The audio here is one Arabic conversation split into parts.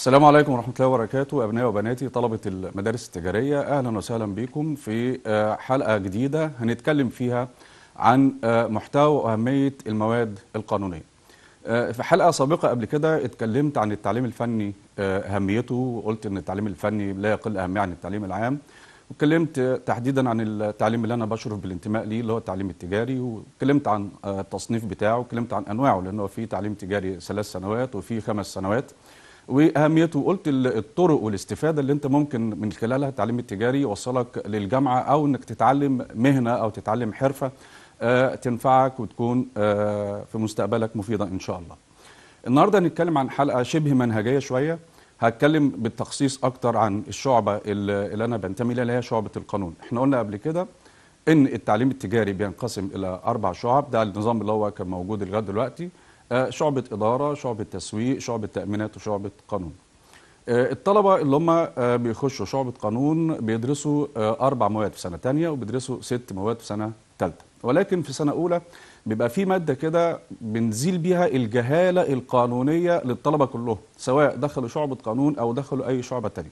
السلام عليكم ورحمة الله وبركاته أبنائي وبناتي طلبة المدارس التجارية أهلا وسهلا بكم في آه، حلقة جديدة هنتكلم فيها عن آه، محتوى وأهمية المواد القانونية آه، في حلقة سابقة قبل كده اتكلمت عن التعليم الفني أهميته وقلت أن التعليم الفني لا يقل أهمية عن التعليم العام واتكلمت تحديدا عن التعليم اللي أنا بشرف بالانتماء ليه اللي هو التعليم التجاري واتكلمت عن التصنيف بتاعه واتكلمت عن أنواعه لأنه في تعليم تجاري ثلاث سنوات وفي خمس سنوات واهميته وقلت الطرق والاستفاده اللي انت ممكن من خلالها التعليم التجاري يوصلك للجامعه او انك تتعلم مهنه او تتعلم حرفه آه، تنفعك وتكون آه، في مستقبلك مفيده ان شاء الله. النهارده هنتكلم عن حلقه شبه منهجيه شويه هتكلم بالتخصيص اكتر عن الشعبه اللي انا بنتمي لها اللي هي شعبه القانون. احنا قلنا قبل كده ان التعليم التجاري بينقسم الى اربع شعب ده النظام اللي هو كان موجود لغايه دلوقتي آه، شعبه اداره شعبه تسويق شعبه تامينات وشعبه قانون آه، الطلبه اللي هم آه، بيخشوا شعبه قانون بيدرسوا اربع مواد في سنه تانية وبيدرسوا ست مواد في سنه ثالثه ولكن في سنه اولى بيبقى في ماده كده بنزيل بيها الجهاله القانونيه للطلبه كلهم سواء دخلوا شعبه قانون او دخلوا اي شعبه تانية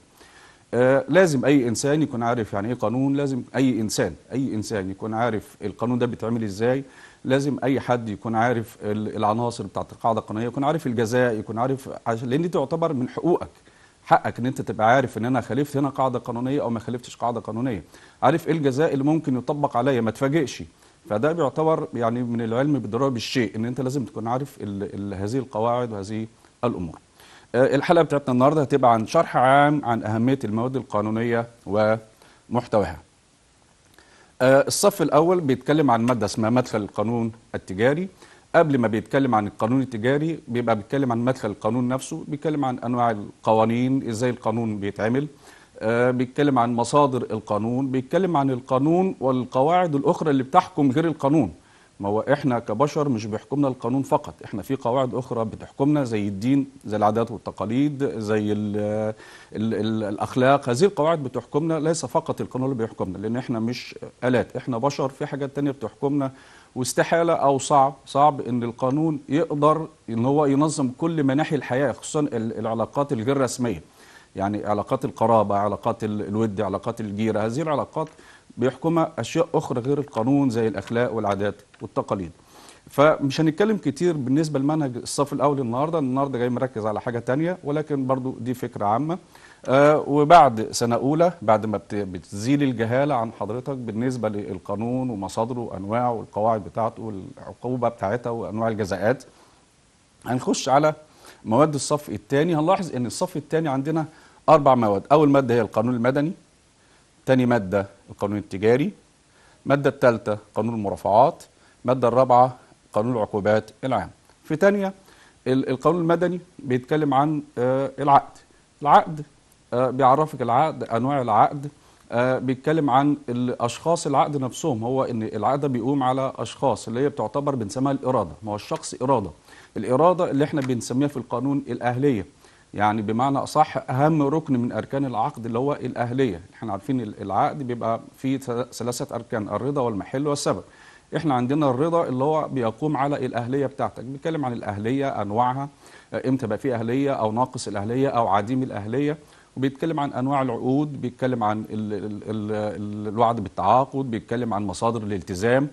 آه لازم اي انسان يكون عارف يعني ايه قانون لازم اي انسان اي انسان يكون عارف القانون ده بيتعمل ازاي لازم اي حد يكون عارف العناصر بتاعه القاعده القانونيه يكون عارف الجزاء يكون عارف لان دي تعتبر من حقوقك حقك ان انت تبقى عارف ان انا خالفت هنا قاعده قانونيه او ما خالفتش قاعده قانونيه عارف ايه الجزاء اللي ممكن يطبق عليا ما تفاجئش فده بيعتبر يعني من العلم بضرائب الشيء ان انت لازم تكون عارف ال ال هذه القواعد وهذه الامور آه، الحلقه بتاعتنا النهارده هتبقى عن شرح عام عن اهميه المواد القانونيه ومحتواها آه، الصف الاول بيتكلم عن ماده اسمها مدخل القانون التجاري قبل ما بيتكلم عن القانون التجاري بيبقى بيتكلم عن مدخل القانون نفسه بيتكلم عن انواع القوانين ازاي القانون بيتعمل آه، بيتكلم عن مصادر القانون بيتكلم عن القانون والقواعد الاخرى اللي بتحكم غير القانون ما هو احنا كبشر مش بيحكمنا القانون فقط احنا في قواعد اخرى بتحكمنا زي الدين زي العادات والتقاليد زي الـ الـ الـ الاخلاق هذه القواعد بتحكمنا ليس فقط القانون اللي بيحكمنا لان احنا مش الات احنا بشر في حاجات تانية بتحكمنا واستحاله او صعب صعب ان القانون يقدر ان هو ينظم كل مناحي الحياه خصوصا العلاقات الغير رسميه يعني علاقات القرابه علاقات الود علاقات الجيره هذه العلاقات بيحكمها اشياء اخرى غير القانون زي الاخلاق والعادات والتقاليد فمش هنتكلم كتير بالنسبه لمنهج الصف الاول النهارده النهارده جاي مركز على حاجه تانية ولكن برضو دي فكره عامه آه وبعد سنه اولى بعد ما بتزيل الجهاله عن حضرتك بالنسبه للقانون ومصادره وانواعه والقواعد بتاعته والعقوبه بتاعتها وانواع الجزاءات هنخش على مواد الصف الثاني هنلاحظ ان الصف الثاني عندنا اربع مواد اول ماده هي القانون المدني تاني مادة القانون التجاري مادة الثالثة قانون المرافعات مادة الرابعة قانون العقوبات العام في تانية القانون المدني بيتكلم عن آه، العقد العقد آه، بيعرفك العقد أنواع العقد آه، بيتكلم عن الاشخاص العقد نفسهم هو ان العقد بيقوم على اشخاص اللي هي بتعتبر بنسميها الاراده ما هو الشخص اراده الاراده اللي احنا بنسميها في القانون الاهليه يعني بمعنى اصح اهم ركن من اركان العقد اللي هو الاهليه احنا عارفين العقد بيبقى فيه ثلاثه اركان الرضا والمحل والسبب احنا عندنا الرضا اللي هو بيقوم على الاهليه بتاعتك بنتكلم عن الاهليه انواعها امتى بقى في اهليه او ناقص الاهليه او عديم الاهليه وبيتكلم عن انواع العقود بيتكلم عن الوعد بالتعاقد بيتكلم عن مصادر الالتزام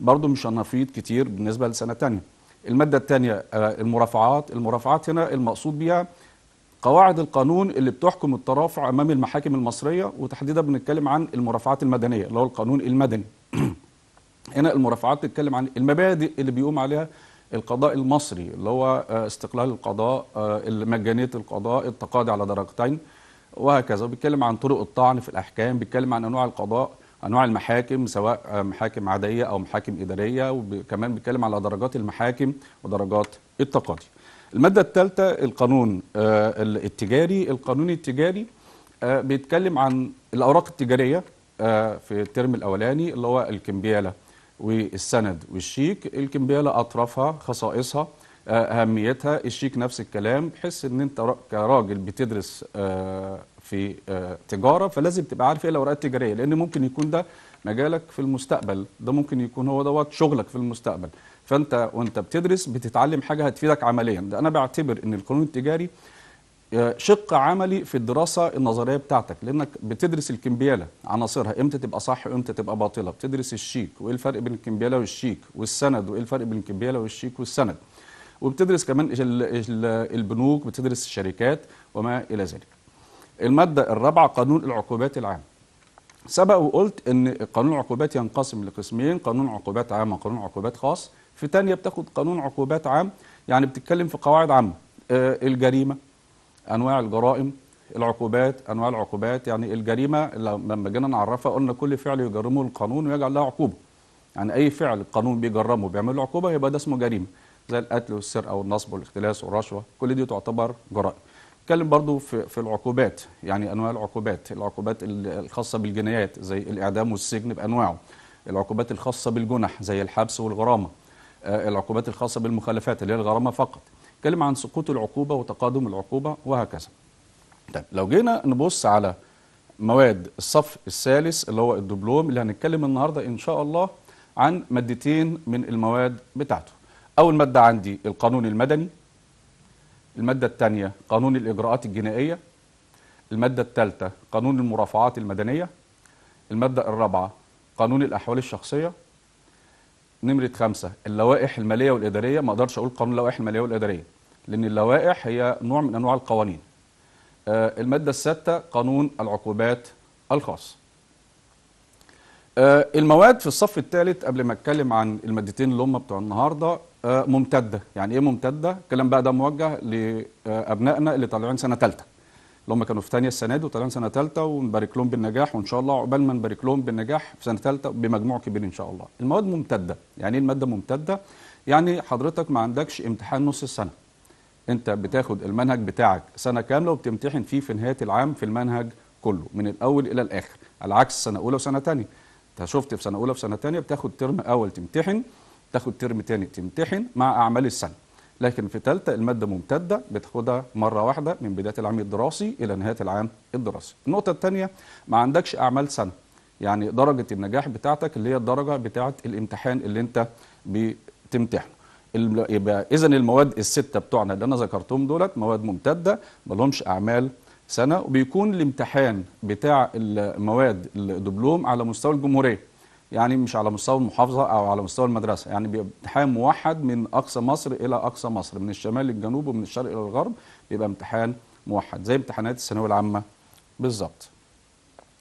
برضه مش هنفيض كتير بالنسبه لسنه تانية الماده الثانيه آه، المرافعات المرافعات هنا المقصود بيها قواعد القانون اللي بتحكم الترافع امام المحاكم المصريه وتحديدا بنتكلم عن المرافعات المدنيه اللي هو القانون المدني. هنا المرافعات بتتكلم عن المبادئ اللي بيقوم عليها القضاء المصري اللي هو آه، استقلال القضاء آه، مجانيه القضاء التقاضي على درجتين وهكذا بيتكلم عن طرق الطعن في الاحكام بيتكلم عن انواع القضاء انواع المحاكم سواء آه، محاكم عاديه او محاكم اداريه وكمان بيتكلم على درجات المحاكم ودرجات التقاضي المادة الثالثة القانون آه، التجاري القانون التجاري آه، بيتكلم عن الأوراق التجارية آه، في الترم الأولاني اللي هو الكمبيالة والسند والشيك الكمبيالة أطرافها خصائصها أهميتها الشيك نفس الكلام بحيث أن أنت كراجل بتدرس في تجارة فلازم تبقى عارف إيه الأوراق التجارية لأن ممكن يكون ده مجالك في المستقبل ده ممكن يكون هو دوت شغلك في المستقبل فانت وانت بتدرس بتتعلم حاجه هتفيدك عمليا ده انا بعتبر ان القانون التجاري آه، شق عملي في الدراسه النظريه بتاعتك لانك بتدرس الكمبياله عناصرها امتى تبقى صح وامتى تبقى باطله بتدرس الشيك وايه الفرق بين الكمبياله والشيك والسند وايه الفرق بين الكمبياله والشيك والسند وبتدرس كمان البنوك بتدرس الشركات وما الى ذلك الماده الرابعه قانون العقوبات العام سبق وقلت ان قانون العقوبات ينقسم لقسمين قانون عقوبات عامه وقانون عقوبات خاص في ثانيه بتاخد قانون عقوبات عام يعني بتتكلم في قواعد عامة آه، الجريمة أنواع الجرائم العقوبات أنواع العقوبات يعني الجريمة لما جينا نعرفها قلنا كل فعل يجرمه القانون ويجعل لها عقوبة يعني أي فعل القانون بيجرمه بيعمل له عقوبة يبقى ده اسمه جريمة زي القتل والسرقة والنصب والاختلاس والرشوة كل دي تعتبر جرائم نتكلم برضو في, في العقوبات يعني أنواع العقوبات العقوبات الخاصة بالجنايات زي الإعدام والسجن بأنواعه العقوبات الخاصة بالجنح زي الحبس والغرامة آه، العقوبات الخاصة بالمخالفات اللي هي الغرامة فقط تكلم عن سقوط العقوبة وتقادم العقوبة وهكذا طيب لو جينا نبص على مواد الصف الثالث اللي هو الدبلوم اللي هنتكلم النهاردة إن شاء الله عن مادتين من المواد بتاعته أول مادة عندي القانون المدني المادة الثانية قانون الإجراءات الجنائية المادة الثالثة قانون المرافعات المدنية المادة الرابعة قانون الأحوال الشخصية نمره خمسة اللوائح الماليه والاداريه ما اقدرش اقول قانون اللوائح الماليه والاداريه لان اللوائح هي نوع من انواع القوانين آه، الماده السادسه قانون العقوبات الخاص آه، المواد في الصف الثالث قبل ما اتكلم عن المادتين اللي هم بتوع النهارده آه، ممتده يعني ايه ممتده الكلام بقى ده موجه لابنائنا اللي طالعين سنه ثالثه اللي هم كانوا في ثانيه السنه دي وطالعين سنه ثالثه ونبارك لهم بالنجاح وان شاء الله عقبال ما نبارك لهم بالنجاح في سنه ثالثه بمجموع كبير ان شاء الله. المواد ممتده، يعني ايه الماده ممتده؟ يعني حضرتك ما عندكش امتحان نص السنه. انت بتاخد المنهج بتاعك سنه كامله وبتمتحن فيه في نهايه العام في المنهج كله من الاول الى الاخر، على عكس سنه اولى وسنه ثانيه. انت شفت في سنه اولى وسنه ثانيه بتاخد ترم اول تمتحن، تاخد ترم ثاني تمتحن مع اعمال السنه. لكن في ثالثه الماده ممتده بتاخدها مره واحده من بدايه العام الدراسي الى نهايه العام الدراسي النقطه الثانيه ما عندكش اعمال سنه يعني درجه النجاح بتاعتك اللي هي الدرجه بتاعه الامتحان اللي انت بتمتحنه يبقى اذا المواد السته بتوعنا اللي انا ذكرتهم دولت مواد ممتده ما لهمش اعمال سنه وبيكون الامتحان بتاع المواد الدبلوم على مستوى الجمهوريه يعني مش على مستوى المحافظة أو على مستوى المدرسة يعني بيبقى امتحان موحد من أقصى مصر إلى أقصى مصر من الشمال للجنوب ومن الشرق إلى الغرب بيبقى امتحان موحد زي امتحانات الثانوية العامة بالظبط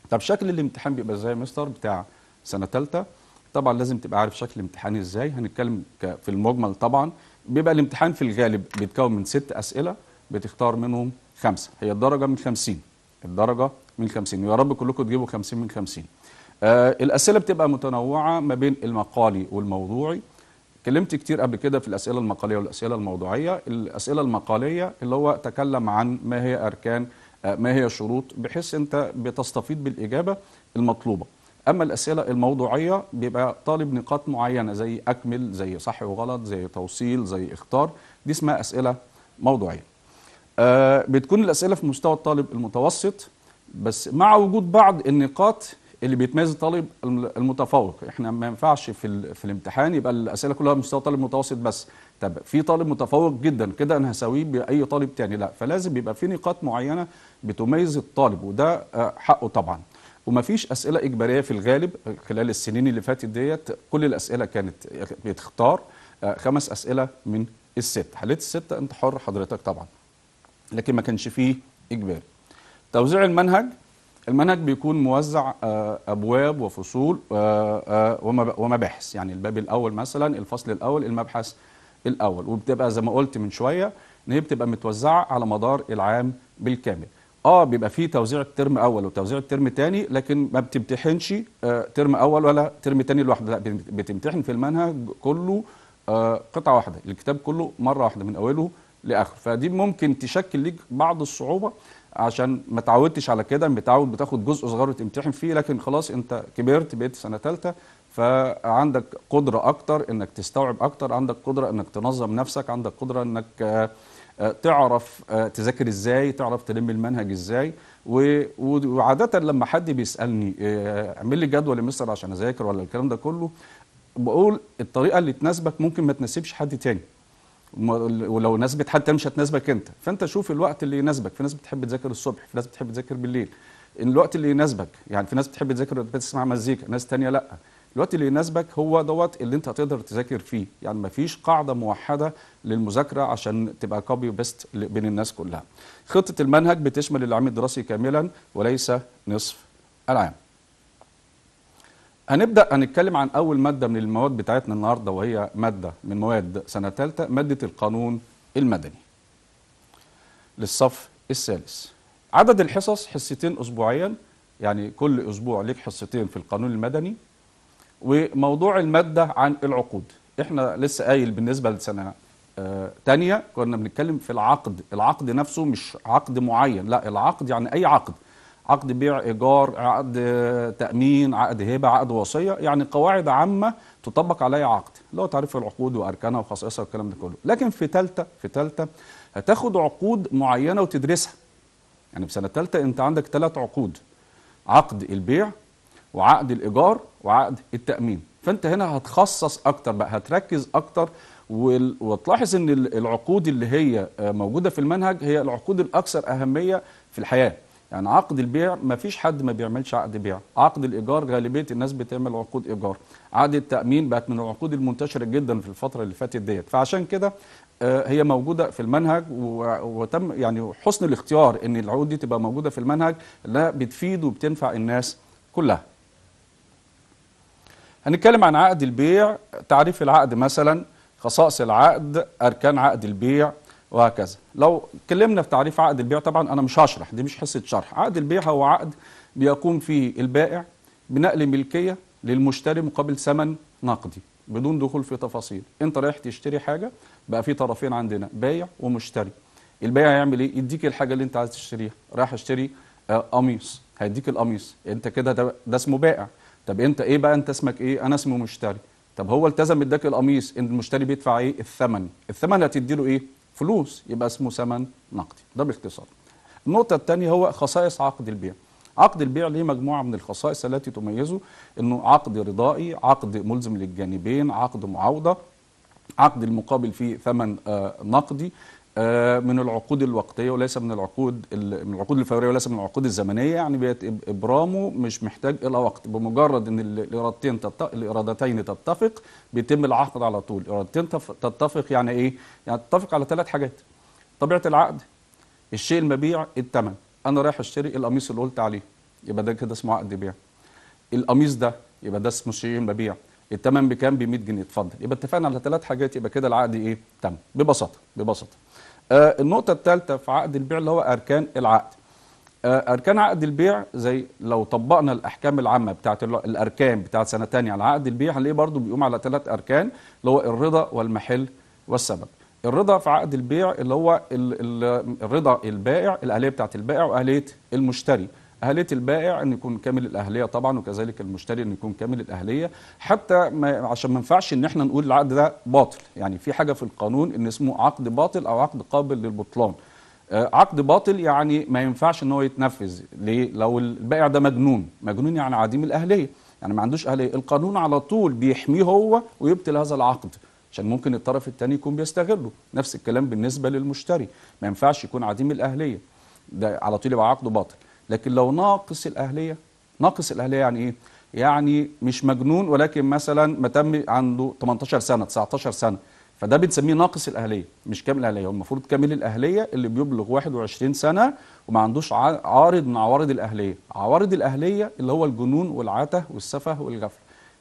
طب شكل الامتحان بيبقى ازاي يا مستر بتاع سنة ثالثة طبعا لازم تبقى عارف شكل الامتحان ازاي هنتكلم في المجمل طبعا بيبقى الامتحان في الغالب بيتكون من ست أسئلة بتختار منهم خمسة هي الدرجة من 50 الدرجة من 50 ويا رب كلكم تجيبوا 50 من 50 آه، الاسئله بتبقى متنوعه ما بين المقالي والموضوعي اتكلمت كتير قبل كده في الاسئله المقاليه والاسئله الموضوعيه الاسئله المقاليه اللي هو تكلم عن ما هي اركان آه، ما هي شروط بحيث انت بتستفيد بالاجابه المطلوبه اما الاسئله الموضوعيه بيبقى طالب نقاط معينه زي اكمل زي صح وغلط زي توصيل زي اختار دي اسمها اسئله موضوعيه آه بتكون الاسئله في مستوى الطالب المتوسط بس مع وجود بعض النقاط اللي بيتميز الطالب المتفوق احنا ما ينفعش في, في الامتحان يبقى الاسئله كلها مستوى طالب متوسط بس طب في طالب متفوق جدا كده انا هساويه باي طالب تاني لا فلازم يبقى في نقاط معينه بتميز الطالب وده آه، حقه طبعا ومفيش اسئله اجباريه في الغالب خلال السنين اللي فاتت ديت كل الاسئله كانت بتختار آه، خمس اسئله من الست حليت الست انت حر حضرتك طبعا لكن ما كانش فيه اجباري توزيع المنهج المنهج بيكون موزع آه، ابواب وفصول آه، آه، ومباحث يعني الباب الاول مثلا الفصل الاول المبحث الاول وبتبقى زي ما قلت من شويه ان هي بتبقى متوزعه على مدار العام بالكامل اه بيبقى فيه توزيع الترم اول وتوزيع الترم تاني لكن ما بتمتحنش ترم اول ولا ترم تاني لوحده لا بتمتحن في المنهج كله قطعه واحده الكتاب كله مره واحده من اوله لاخره فدي ممكن تشكل ليك بعض الصعوبه عشان ما تعودتش على كده متعود بتاخد جزء صغير وتمتحن فيه لكن خلاص انت كبرت بقيت سنه ثالثه فعندك قدره اكتر انك تستوعب اكتر عندك قدره انك تنظم نفسك عندك قدره انك آه، آه، تعرف آه، تذاكر ازاي تعرف تلم المنهج ازاي وعاده لما حد بيسالني اعمل لي جدول يا مستر عشان اذاكر ولا الكلام ده كله بقول الطريقه اللي تناسبك ممكن ما تناسبش حد تاني ولو ناسبت حتى مش هتناسبك انت فانت شوف الوقت اللي يناسبك في ناس بتحب تذاكر الصبح في ناس بتحب تذاكر بالليل الوقت اللي يناسبك يعني في ناس بتحب تذاكر بتسمع مزيكا ناس تانية لا الوقت اللي يناسبك هو دوت اللي انت هتقدر تذاكر فيه يعني مفيش قاعده موحده للمذاكره عشان تبقى كوبي بيست بين الناس كلها خطه المنهج بتشمل العام الدراسي كاملا وليس نصف العام هنبدا هنتكلم عن اول ماده من المواد بتاعتنا النهارده وهي ماده من مواد سنه ثالثه ماده القانون المدني للصف الثالث عدد الحصص حصتين اسبوعيا يعني كل اسبوع ليك حصتين في القانون المدني وموضوع الماده عن العقود احنا لسه قايل بالنسبه لسنه آه كنا بنتكلم في العقد العقد نفسه مش عقد معين لا العقد يعني اي عقد عقد بيع ايجار عقد تامين عقد هبه عقد وصيه يعني قواعد عامه تطبق على اي عقد اللي هو تعريف العقود واركانها وخصائصها والكلام ده كله لكن في ثالثه في ثالثه هتاخد عقود معينه وتدرسها يعني في سنه ثالثه انت عندك ثلاث عقود عقد البيع وعقد الايجار وعقد التامين فانت هنا هتخصص اكتر بقى هتركز اكتر وتلاحظ ان العقود اللي هي موجوده في المنهج هي العقود الاكثر اهميه في الحياه يعني عقد البيع ما فيش حد ما بيعملش عقد بيع عقد الايجار غالبيه الناس بتعمل عقود ايجار عقد التامين بقت من العقود المنتشره جدا في الفتره اللي فاتت ديت فعشان كده آه، هي موجوده في المنهج وتم يعني حسن الاختيار ان العقود دي تبقى موجوده في المنهج لا بتفيد وبتنفع الناس كلها هنتكلم عن عقد البيع تعريف العقد مثلا خصائص العقد اركان عقد البيع وهكذا لو اتكلمنا في تعريف عقد البيع طبعا انا مش هشرح دي مش حصه شرح عقد البيع هو عقد بيقوم فيه البائع بنقل ملكيه للمشتري مقابل ثمن نقدي بدون دخول في تفاصيل انت رايح تشتري حاجه بقى في طرفين عندنا بايع ومشتري البائع يعمل ايه يديك الحاجه اللي انت عايز تشتريها رايح اشتري آه، قميص هيديك القميص انت كده ده, اسمه بائع طب انت ايه بقى انت اسمك ايه انا اسمه مشتري طب هو التزم اداك القميص ان المشتري بيدفع ايه الثمن الثمن هتدي له ايه فلوس يبقى اسمه ثمن نقدي ده باختصار النقطة الثانية هو خصائص عقد البيع عقد البيع ليه مجموعة من الخصائص التي تميزه انه عقد رضائي عقد ملزم للجانبين عقد معاوضة عقد المقابل فيه ثمن آه، نقدي آه، من العقود الوقتيه وليس من العقود من العقود الفوريه وليس من العقود الزمنيه يعني بيت ابرامه مش محتاج الى وقت بمجرد ان الارادتين الارادتين تتفق بيتم العقد على طول الارادتين تتفق يعني ايه يعني تتفق على ثلاث حاجات طبيعه العقد الشيء المبيع الثمن انا رايح اشتري القميص اللي قلت عليه يبقى ده كده اسمه عقد بيع القميص ده يبقى ده اسمه شيء مبيع الثمن بكام ب 100 جنيه اتفضل يبقى اتفقنا على ثلاث حاجات يبقى كده العقد ايه تم ببساطه ببساطه آه النقطة الثالثة في عقد البيع اللي هو أركان العقد آه أركان عقد البيع زي لو طبقنا الأحكام العامة بتاعت الأركان بتاعت سنة تانية على عقد البيع هنلاقيه برضو بيقوم على ثلاث أركان اللي هو الرضا والمحل والسبب الرضا في عقد البيع اللي هو الرضا البائع الآلية بتاعت البائع وآلية المشتري أهلية البائع أن يكون كامل الأهلية طبعا وكذلك المشتري أن يكون كامل الأهلية حتى ما عشان ما ينفعش أن احنا نقول العقد ده باطل يعني في حاجة في القانون أن اسمه عقد باطل أو عقد قابل للبطلان آه، عقد باطل يعني ما ينفعش ان هو يتنفذ ليه لو البائع ده مجنون مجنون يعني عديم الاهليه يعني ما عندوش اهليه القانون على طول بيحميه هو ويبطل هذا العقد عشان ممكن الطرف الثاني يكون بيستغله نفس الكلام بالنسبه للمشتري ما ينفعش يكون عديم الاهليه ده على طول يبقى عقده باطل لكن لو ناقص الأهلية ناقص الأهلية يعني إيه؟ يعني مش مجنون ولكن مثلا ما تم عنده 18 سنة 19 سنة فده بنسميه ناقص الأهلية مش كامل الأهلية هو المفروض كامل الأهلية اللي بيبلغ 21 سنة وما عندوش عارض من عوارض الأهلية عوارض الأهلية اللي هو الجنون والعته والسفه والغفلة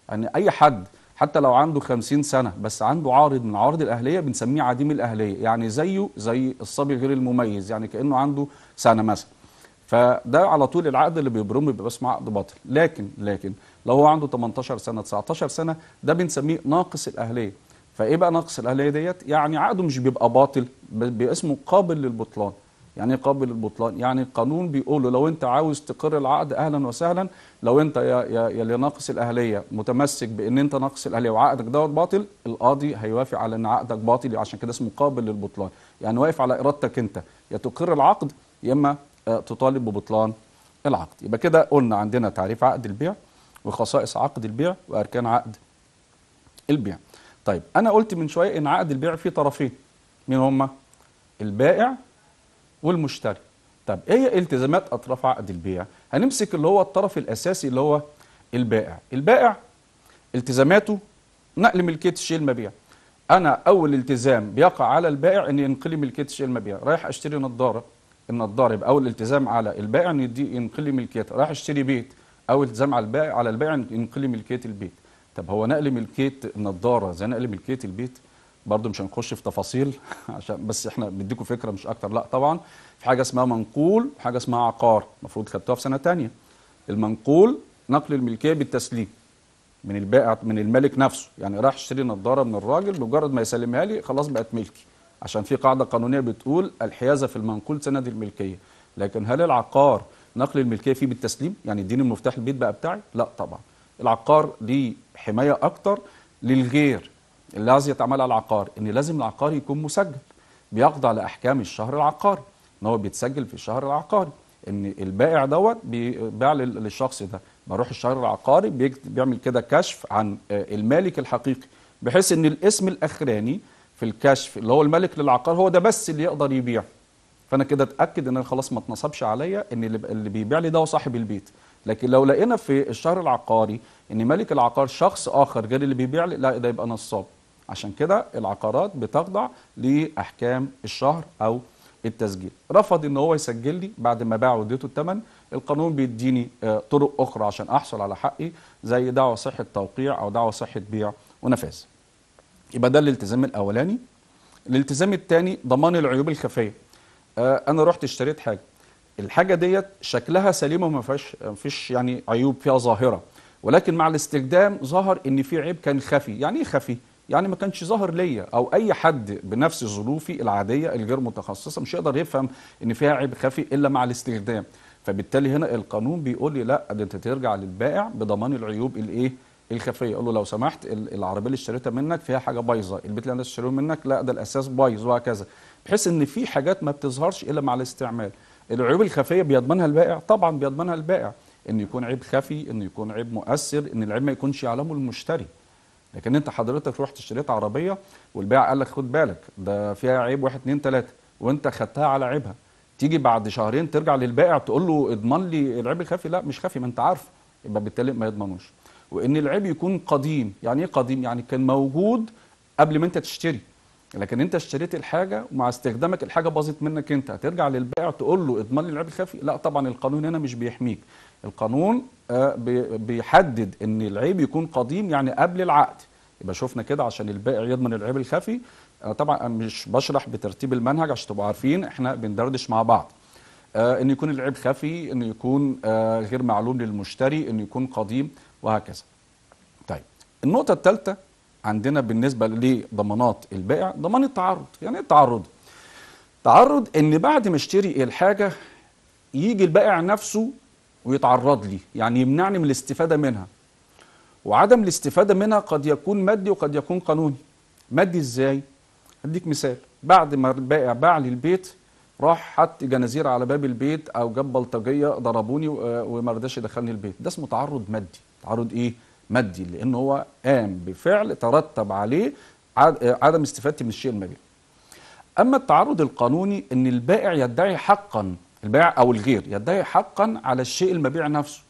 يعني أي حد حتى لو عنده 50 سنة بس عنده عارض من عوارض الأهلية بنسميه عديم الأهلية يعني زيه زي الصبي غير المميز يعني كأنه عنده سنة مثلا فده على طول العقد اللي بيبرم بيبقى اسمه عقد باطل لكن لكن لو هو عنده 18 سنه 19 سنه ده بنسميه ناقص الاهليه فايه بقى ناقص الاهليه ديت يعني عقده مش بيبقى باطل باسمه اسمه قابل للبطلان يعني ايه قابل للبطلان يعني القانون بيقول له لو انت عاوز تقر العقد اهلا وسهلا لو انت يا يا, يا اللي ناقص الاهليه متمسك بان انت ناقص الاهليه وعقدك دوت باطل القاضي هيوافق على ان عقدك باطل عشان كده اسمه قابل للبطلان يعني واقف على ارادتك انت يا تقر العقد يا اما تطالب ببطلان العقد يبقى كده قلنا عندنا تعريف عقد البيع وخصائص عقد البيع واركان عقد البيع طيب انا قلت من شويه ان عقد البيع فيه طرفين مين هما البائع والمشتري طب ايه هي التزامات اطراف عقد البيع هنمسك اللي هو الطرف الاساسي اللي هو البائع البائع التزاماته نقل ملكيه الشيء المبيع انا اول التزام بيقع على البائع ان ينقلي ملكيه الشيء المبيع رايح اشتري نظاره ان الضارب او الالتزام على البائع ان يدي ينقل ملكيته راح اشتري بيت او التزام على البائع على البائع ان ينقل ملكيه البيت طب هو نقل ملكيه النضاره زي نقل ملكيه البيت برضه مش هنخش في تفاصيل عشان بس احنا بنديكم فكره مش اكتر لا طبعا في حاجه اسمها منقول وحاجه اسمها عقار المفروض خدتوها في سنه ثانيه المنقول نقل الملكيه بالتسليم من البائع من الملك نفسه يعني راح اشتري نضاره من الراجل بمجرد ما يسلمها لي خلاص بقت ملكي عشان في قاعدة قانونية بتقول الحيازة في المنقول سند الملكية لكن هل العقار نقل الملكية فيه بالتسليم يعني اديني المفتاح البيت بقى بتاعي لا طبعا العقار ليه حماية أكتر للغير اللي عايز يتعامل على العقار ان لازم العقار يكون مسجل بيخضع لاحكام الشهر العقاري ان هو بيتسجل في الشهر العقاري ان البائع دوت بيباع للشخص ده بروح الشهر العقاري بيعمل كده كشف عن آه، المالك الحقيقي بحيث ان الاسم الاخراني في الكشف اللي هو الملك للعقار هو ده بس اللي يقدر يبيع فانا كده اتاكد ان انا خلاص ما اتنصبش عليا ان اللي بيبيع لي ده هو صاحب البيت لكن لو لقينا في الشهر العقاري ان ملك العقار شخص اخر غير اللي بيبيع لي لا ده يبقى نصاب عشان كده العقارات بتخضع لاحكام الشهر او التسجيل رفض ان هو يسجل لي بعد ما باع واديته الثمن القانون بيديني آه، طرق اخرى عشان احصل على حقي زي دعوه صحه توقيع او دعوه صحه بيع ونفاذ يبقى ده الالتزام الاولاني الالتزام الثاني ضمان العيوب الخفيه آه انا رحت اشتريت حاجه الحاجه ديت شكلها سليم وما فيهاش فيش يعني عيوب فيها ظاهره ولكن مع الاستخدام ظهر ان في عيب كان خفي يعني ايه خفي يعني ما كانش ظاهر ليا او اي حد بنفس ظروفي العاديه الغير متخصصه مش هيقدر يفهم ان فيها عيب خفي الا مع الاستخدام فبالتالي هنا القانون بيقول لي لا ده انت ترجع للبائع بضمان العيوب الايه الخفيه يقول له لو سمحت العربيه اللي اشتريتها منك فيها حاجه بايظه البيت اللي انا اشتريه منك لا ده الاساس بايظ وهكذا بحيث ان في حاجات ما بتظهرش الا مع الاستعمال العيوب الخفيه بيضمنها البائع طبعا بيضمنها البائع ان يكون عيب خفي ان يكون عيب مؤثر ان العيب ما يكونش يعلمه المشتري لكن انت حضرتك رحت اشتريت عربيه والبائع قال لك خد بالك ده فيها عيب واحد اتنين تلاته وانت خدتها على عيبها تيجي بعد شهرين ترجع للبائع تقول له اضمن لي العيب الخفي لا مش خفي ما انت عارف يبقى بالتالي ما يضمنوش وان العيب يكون قديم يعني ايه قديم يعني كان موجود قبل ما انت تشتري لكن انت اشتريت الحاجه ومع استخدامك الحاجه باظت منك انت هترجع للبائع تقول له اضمن لي العيب الخفي لا طبعا القانون هنا مش بيحميك القانون آه، بيحدد ان العيب يكون قديم يعني قبل العقد يبقى شفنا كده عشان البائع يضمن العيب الخفي آه، انا طبعا مش بشرح بترتيب المنهج عشان تبقوا عارفين احنا بندردش مع بعض آه، ان يكون العيب خفي ان يكون غير معلوم للمشتري ان يكون قديم وهكذا طيب النقطه الثالثه عندنا بالنسبه لضمانات البائع ضمان التعرض يعني ايه التعرض تعرض ان بعد ما اشتري الحاجه يجي البائع نفسه ويتعرض لي يعني يمنعني من الاستفاده منها وعدم الاستفاده منها قد يكون مادي وقد يكون قانوني مادي ازاي هديك مثال بعد ما البائع باع لي البيت راح حط جنازير على باب البيت او جاب بلطجيه ضربوني آه، وما رضاش يدخلني البيت ده اسمه تعرض مادي تعرض ايه مادي لان هو قام بفعل ترتب عليه عدم استفادتي من الشيء المبيع اما التعرض القانوني ان البائع يدعي حقا البائع او الغير يدعي حقا على الشيء المبيع نفسه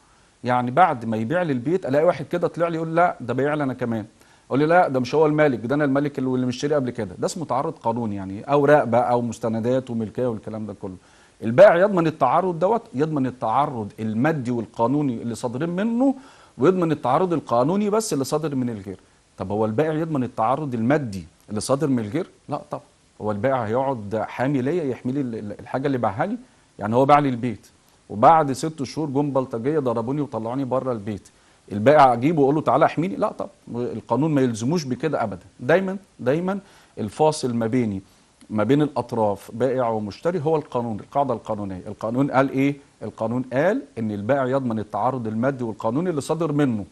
يعني بعد ما يبيع لي البيت الاقي واحد كده طلع لي يقول لا ده بيع لي انا كمان اقول لي لا ده مش هو المالك ده انا المالك اللي مشتري قبل كده ده اسمه تعرض قانوني يعني اوراق بقى او مستندات وملكيه والكلام ده كله البائع يضمن التعرض دوت يضمن التعرض المادي والقانوني اللي صادرين منه ويضمن التعرض القانوني بس اللي صادر من الغير طب هو البائع يضمن التعرض المادي اللي صادر من الغير لا طبعا هو البائع هيقعد حامي ليا يحمي لي الحاجه اللي باعها لي يعني هو باع لي البيت وبعد ست شهور جم بلطجيه ضربوني وطلعوني بره البيت البائع اجيبه واقول له تعالى احميني لا طب القانون ما يلزموش بكده ابدا دايما دايما الفاصل ما بيني ما بين الأطراف بائع ومشتري هو القانون القاعدة القانونية القانون قال إيه؟ القانون قال إن البائع يضمن التعارض المادي والقانوني اللي صادر منه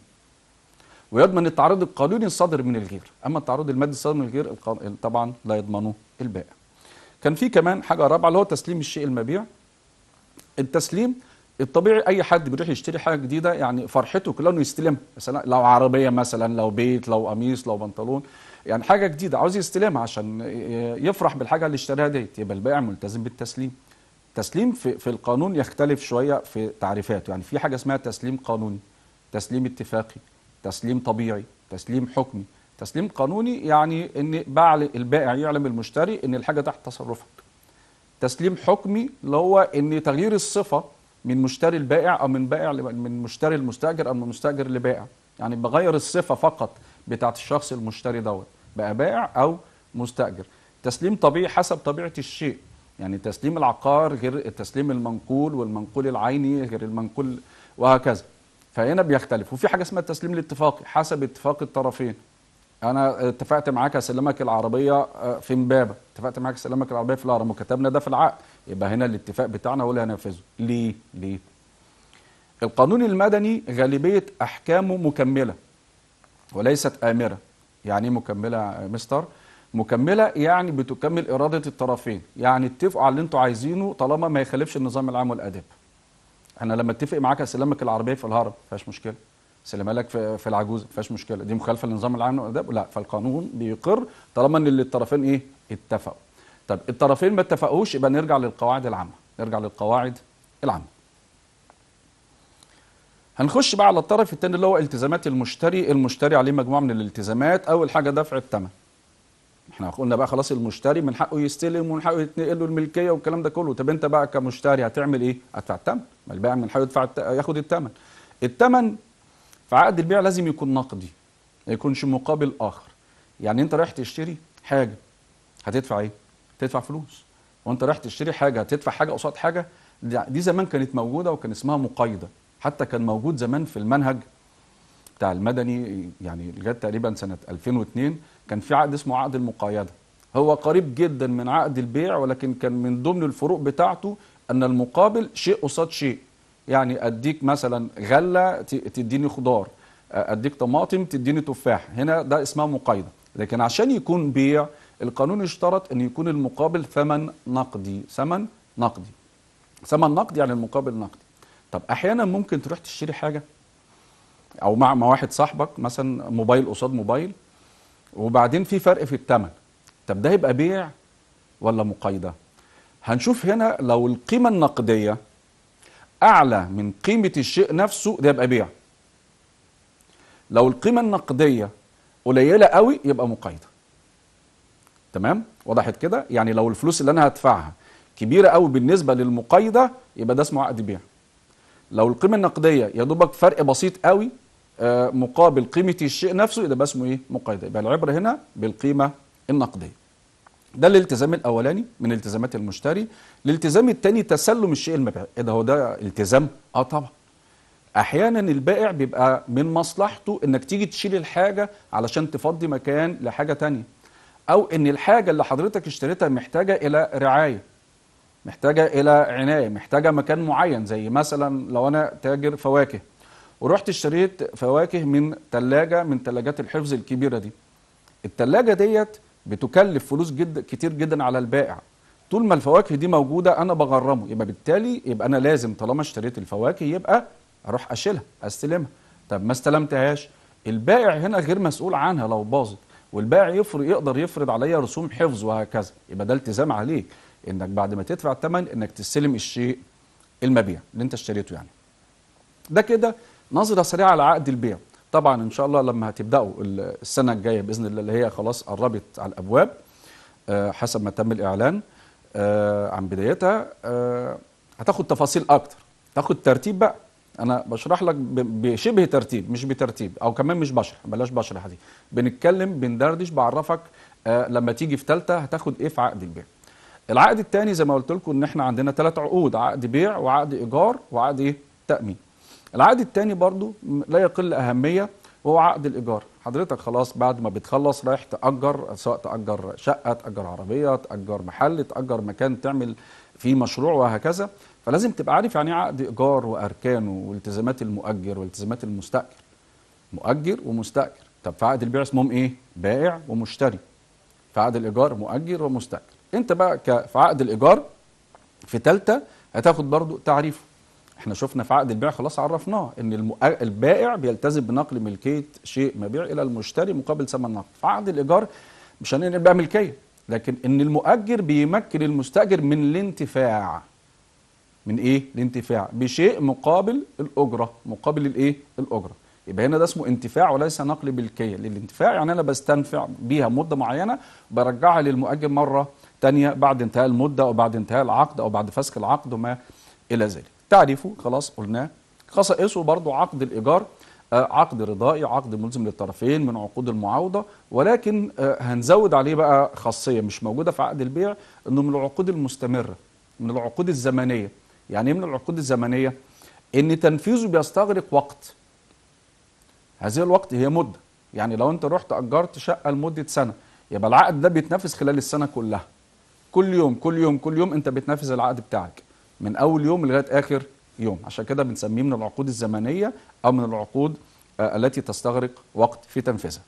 ويضمن التعارض القانوني الصادر من الغير أما التعارض المادي الصادر من الغير طبعا لا يضمنه البائع كان في كمان حاجة رابعة اللي هو تسليم الشيء المبيع التسليم الطبيعي اي حد بيروح يشتري حاجه جديده يعني فرحته كلها انه يستلمها مثلا لو عربيه مثلا لو بيت لو قميص لو بنطلون يعني حاجه جديده عاوز يستلمها عشان يفرح بالحاجه اللي اشتراها ديت يبقى البائع ملتزم بالتسليم تسليم في, في القانون يختلف شويه في تعريفاته يعني في حاجه اسمها تسليم قانوني تسليم اتفاقي تسليم طبيعي تسليم حكمي تسليم قانوني يعني ان البائع يعلم المشتري ان الحاجه تحت تصرفك تسليم حكمي اللي هو ان تغيير الصفه من مشتري البائع او من بائع من مشتري المستاجر او من مستاجر لبائع يعني بغير الصفه فقط بتاعه الشخص المشتري دوت بقى بائع او مستاجر تسليم طبيعي حسب طبيعه الشيء يعني تسليم العقار غير التسليم المنقول والمنقول العيني غير المنقول وهكذا فهنا بيختلف وفي حاجه اسمها التسليم الاتفاقي حسب اتفاق الطرفين انا اتفقت معاك اسلمك العربيه آه، في امبابه اتفقت معاك اسلمك العربيه في الهرم وكتبنا ده في العقد يبقى هنا الاتفاق بتاعنا هو اللي هننفذه ليه ليه القانون المدني غالبيه احكامه مكمله وليست امره يعني إيه مكمله مستر مكمله يعني بتكمل اراده الطرفين يعني اتفقوا على اللي انتوا عايزينه طالما ما يخالفش النظام العام والاداب انا لما اتفق معاك اسلمك العربيه في الهرم فيهاش مشكله سلمها لك في, العجوز العجوزه مشكله دي مخالفه للنظام العام والاداب لا فالقانون بيقر طالما ان اللي الطرفين ايه اتفقوا طب الطرفين ما اتفقوش يبقى نرجع للقواعد العامه نرجع للقواعد العامه هنخش بقى على الطرف الثاني اللي هو التزامات المشتري المشتري عليه مجموعه من الالتزامات اول حاجه دفع الثمن احنا قلنا بقى خلاص المشتري من حقه يستلم ومن حقه يتنقل له الملكيه والكلام ده كله طب انت بقى كمشتري هتعمل ايه هتدفع الثمن ما البائع من حقه يدفع ياخد الثمن الثمن في عقد البيع لازم يكون نقدي ما يكونش مقابل اخر يعني انت رايح تشتري حاجه هتدفع ايه تدفع فلوس وانت رايح تشتري حاجه هتدفع حاجه قصاد حاجه دي زمان كانت موجوده وكان اسمها مقايضه حتى كان موجود زمان في المنهج بتاع المدني يعني لغايه تقريبا سنه 2002 كان في عقد اسمه عقد المقايضه هو قريب جدا من عقد البيع ولكن كان من ضمن الفروق بتاعته ان المقابل شيء قصاد شيء يعني اديك مثلا غله تديني خضار اديك طماطم تديني تفاح هنا ده اسمها مقايضه لكن عشان يكون بيع القانون اشترط أن يكون المقابل ثمن نقدي ثمن نقدي ثمن نقدي يعني المقابل نقدي طب أحيانا ممكن تروح تشتري حاجة أو مع, مع واحد صاحبك مثلا موبايل قصاد موبايل وبعدين في فرق في الثمن طب ده يبقى بيع ولا مقايضة هنشوف هنا لو القيمة النقدية أعلى من قيمة الشيء نفسه ده يبقى بيع لو القيمة النقدية قليلة قوي يبقى مقايضة تمام وضحت كده يعني لو الفلوس اللي انا هدفعها كبيره قوي بالنسبه للمقايضه يبقى ده اسمه عقد بيع لو القيمه النقديه يا دوبك فرق بسيط قوي آه، مقابل قيمه الشيء نفسه يبقى اسمه ايه مقايضه يبقى العبره هنا بالقيمه النقديه ده الالتزام الاولاني من التزامات المشتري الالتزام الثاني تسلم الشيء المبيع ايه ده هو ده التزام اه طبعا احيانا البائع بيبقى من مصلحته انك تيجي تشيل الحاجه علشان تفضي مكان لحاجه ثانيه او ان الحاجه اللي حضرتك اشتريتها محتاجه الى رعايه محتاجه الى عنايه محتاجه مكان معين زي مثلا لو انا تاجر فواكه ورحت اشتريت فواكه من ثلاجه من ثلاجات الحفظ الكبيره دي الثلاجه ديت بتكلف فلوس جد كتير جدا على البائع طول ما الفواكه دي موجوده انا بغرمه يبقى بالتالي يبقى انا لازم طالما اشتريت الفواكه يبقى اروح اشيلها استلمها طب ما استلمتهاش البائع هنا غير مسؤول عنها لو باظت والبائع يفرض يقدر يفرض عليا رسوم حفظ وهكذا يبقى ده التزام عليك انك بعد ما تدفع الثمن انك تستلم الشيء المبيع اللي انت اشتريته يعني ده كده نظره سريعه على عقد البيع طبعا ان شاء الله لما هتبداوا السنه الجايه باذن الله اللي هي خلاص قربت على الابواب آه، حسب ما تم الاعلان آه، عن بدايتها آه، هتاخد تفاصيل اكتر تاخد ترتيب بقى انا بشرح لك بشبه ترتيب مش بترتيب او كمان مش بشرح بلاش بشرح دي بنتكلم بندردش بعرفك آه لما تيجي في ثالثه هتاخد ايه في عقد البيع العقد الثاني زي ما قلت لكم ان احنا عندنا ثلاث عقود عقد بيع وعقد ايجار وعقد ايه تامين العقد الثاني برضو لا يقل اهميه وهو عقد الايجار حضرتك خلاص بعد ما بتخلص رايح تاجر سواء تاجر شقه تاجر عربيه تاجر محل تاجر مكان تعمل فيه مشروع وهكذا فلازم تبقى عارف يعني ايه عقد ايجار واركانه والتزامات المؤجر والتزامات المستاجر مؤجر ومستاجر طب في عقد البيع اسمهم ايه بائع ومشتري في عقد الايجار مؤجر ومستاجر انت بقى ك... في عقد الايجار في ثالثه هتاخد برضو تعريفه احنا شفنا في عقد البيع خلاص عرفناه ان المؤ... البائع بيلتزم بنقل ملكيه شيء مبيع الى المشتري مقابل ثمن نقل في عقد الايجار مش هننقل بقى ملكيه لكن ان المؤجر بيمكن المستاجر من الانتفاع من ايه الانتفاع بشيء مقابل الاجره مقابل الايه الاجره يبقى هنا ده اسمه انتفاع وليس نقل ملكيه للانتفاع يعني انا بستنفع بيها مده معينه برجعها للمؤجر مره ثانيه بعد انتهاء المده او بعد انتهاء العقد او بعد فسخ العقد وما الى ذلك تعريفه خلاص قلناه خصائصه برضو عقد الايجار آه، عقد رضائي عقد ملزم للطرفين من عقود المعاوضه ولكن آه، هنزود عليه بقى خاصيه مش موجوده في عقد البيع انه من العقود المستمره من العقود الزمنيه يعني ايه من العقود الزمنيه ان تنفيذه بيستغرق وقت هذه الوقت هي مده يعني لو انت رحت اجرت شقه لمده سنه يبقى العقد ده بيتنفذ خلال السنه كلها كل يوم كل يوم كل يوم انت بتنفذ العقد بتاعك من اول يوم لغايه اخر يوم عشان كده بنسميه من العقود الزمنيه او من العقود آه، التي تستغرق وقت في تنفيذها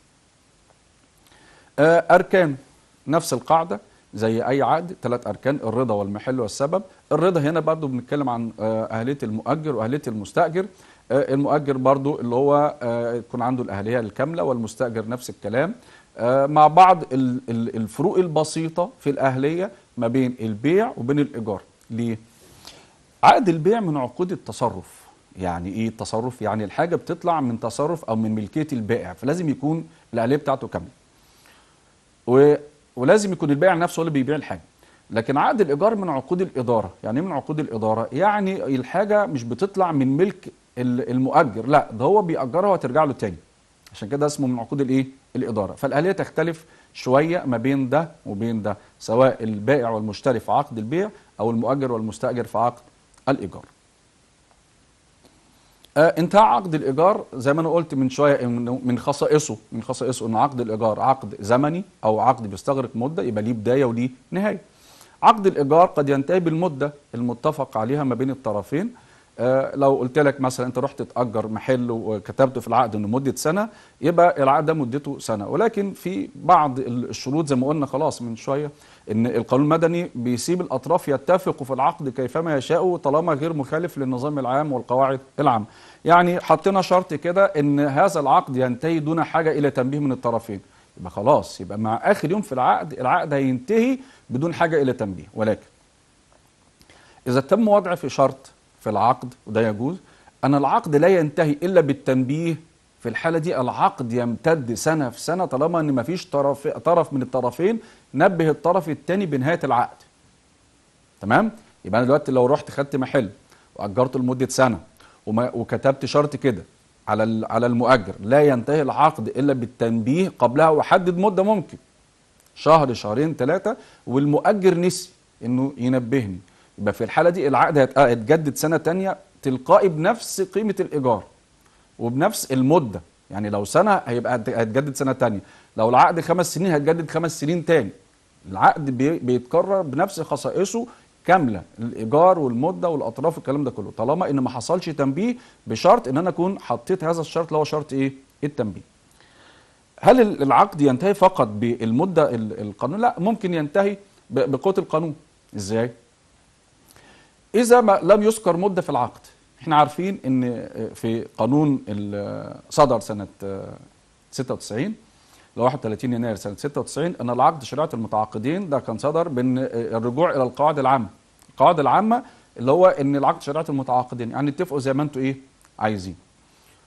آه، اركان نفس القاعده زي اي عقد ثلاث اركان الرضا والمحل والسبب الرضا هنا برضو بنتكلم عن آه، اهليه المؤجر واهليه المستاجر آه، المؤجر برضو اللي هو آه، يكون عنده الاهليه الكامله والمستاجر نفس الكلام مع بعض الفروق البسيطه في الاهليه ما بين البيع وبين الايجار ليه عقد البيع من عقود التصرف يعني ايه التصرف يعني الحاجه بتطلع من تصرف او من ملكيه البائع فلازم يكون الاهليه بتاعته كامله ولازم يكون البائع نفسه هو اللي بيبيع الحاجه لكن عقد الايجار من عقود الاداره يعني إيه من عقود الاداره يعني الحاجه مش بتطلع من ملك المؤجر لا ده هو بيأجرها وترجع له تاني عشان كده اسمه من عقود الايه الاداره فالاليه تختلف شويه ما بين ده وبين ده سواء البائع والمشتري في عقد البيع او المؤجر والمستاجر في عقد الايجار آه، انتهاء عقد الايجار زي ما انا قلت من شويه من خصائصه من خصائصه ان عقد الايجار عقد زمني او عقد بيستغرق مده يبقى ليه بدايه وليه نهايه. عقد الايجار قد ينتهي بالمده المتفق عليها ما بين الطرفين آه لو قلت لك مثلا انت رحت تاجر محل وكتبت في العقد انه مده سنه يبقى العقد ده مدته سنه ولكن في بعض الشروط زي ما قلنا خلاص من شويه ان القانون المدني بيسيب الاطراف يتفقوا في العقد كيفما يشاءوا طالما غير مخالف للنظام العام والقواعد العامه يعني حطينا شرط كده ان هذا العقد ينتهي دون حاجه الى تنبيه من الطرفين يبقى خلاص يبقى مع اخر يوم في العقد العقد هينتهي بدون حاجه الى تنبيه ولكن اذا تم وضع في شرط في العقد وده يجوز ان العقد لا ينتهي الا بالتنبيه في الحالة دي العقد يمتد سنة في سنة طالما أن مفيش طرف, طرف من الطرفين نبه الطرف الثاني بنهاية العقد تمام؟ يبقى أنا دلوقتي لو رحت خدت محل وأجرته لمدة سنة وما وكتبت شرط كده على على المؤجر لا ينتهي العقد إلا بالتنبيه قبلها وحدد مدة ممكن شهر شهرين ثلاثة والمؤجر نسي إنه ينبهني يبقى في الحالة دي العقد هيتجدد سنة ثانيه تلقائي بنفس قيمة الإيجار وبنفس المده يعني لو سنه هيبقى هتجدد سنه ثانيه لو العقد خمس سنين هتجدد خمس سنين ثاني العقد بيتكرر بنفس خصائصه كامله الايجار والمده والاطراف والكلام ده كله طالما ان ما حصلش تنبيه بشرط ان انا اكون حطيت هذا الشرط اللي هو شرط ايه التنبيه هل العقد ينتهي فقط بالمده القانون لا ممكن ينتهي بقوه القانون ازاي اذا ما لم يذكر مده في العقد احنا عارفين ان في قانون صدر سنه 96 ل 31 يناير سنه 96 ان العقد شريعه المتعاقدين ده كان صدر بان آه، الرجوع الى القواعد العامه القواعد العامه اللي هو ان العقد شريعه المتعاقدين يعني اتفقوا زي ما انتوا ايه عايزين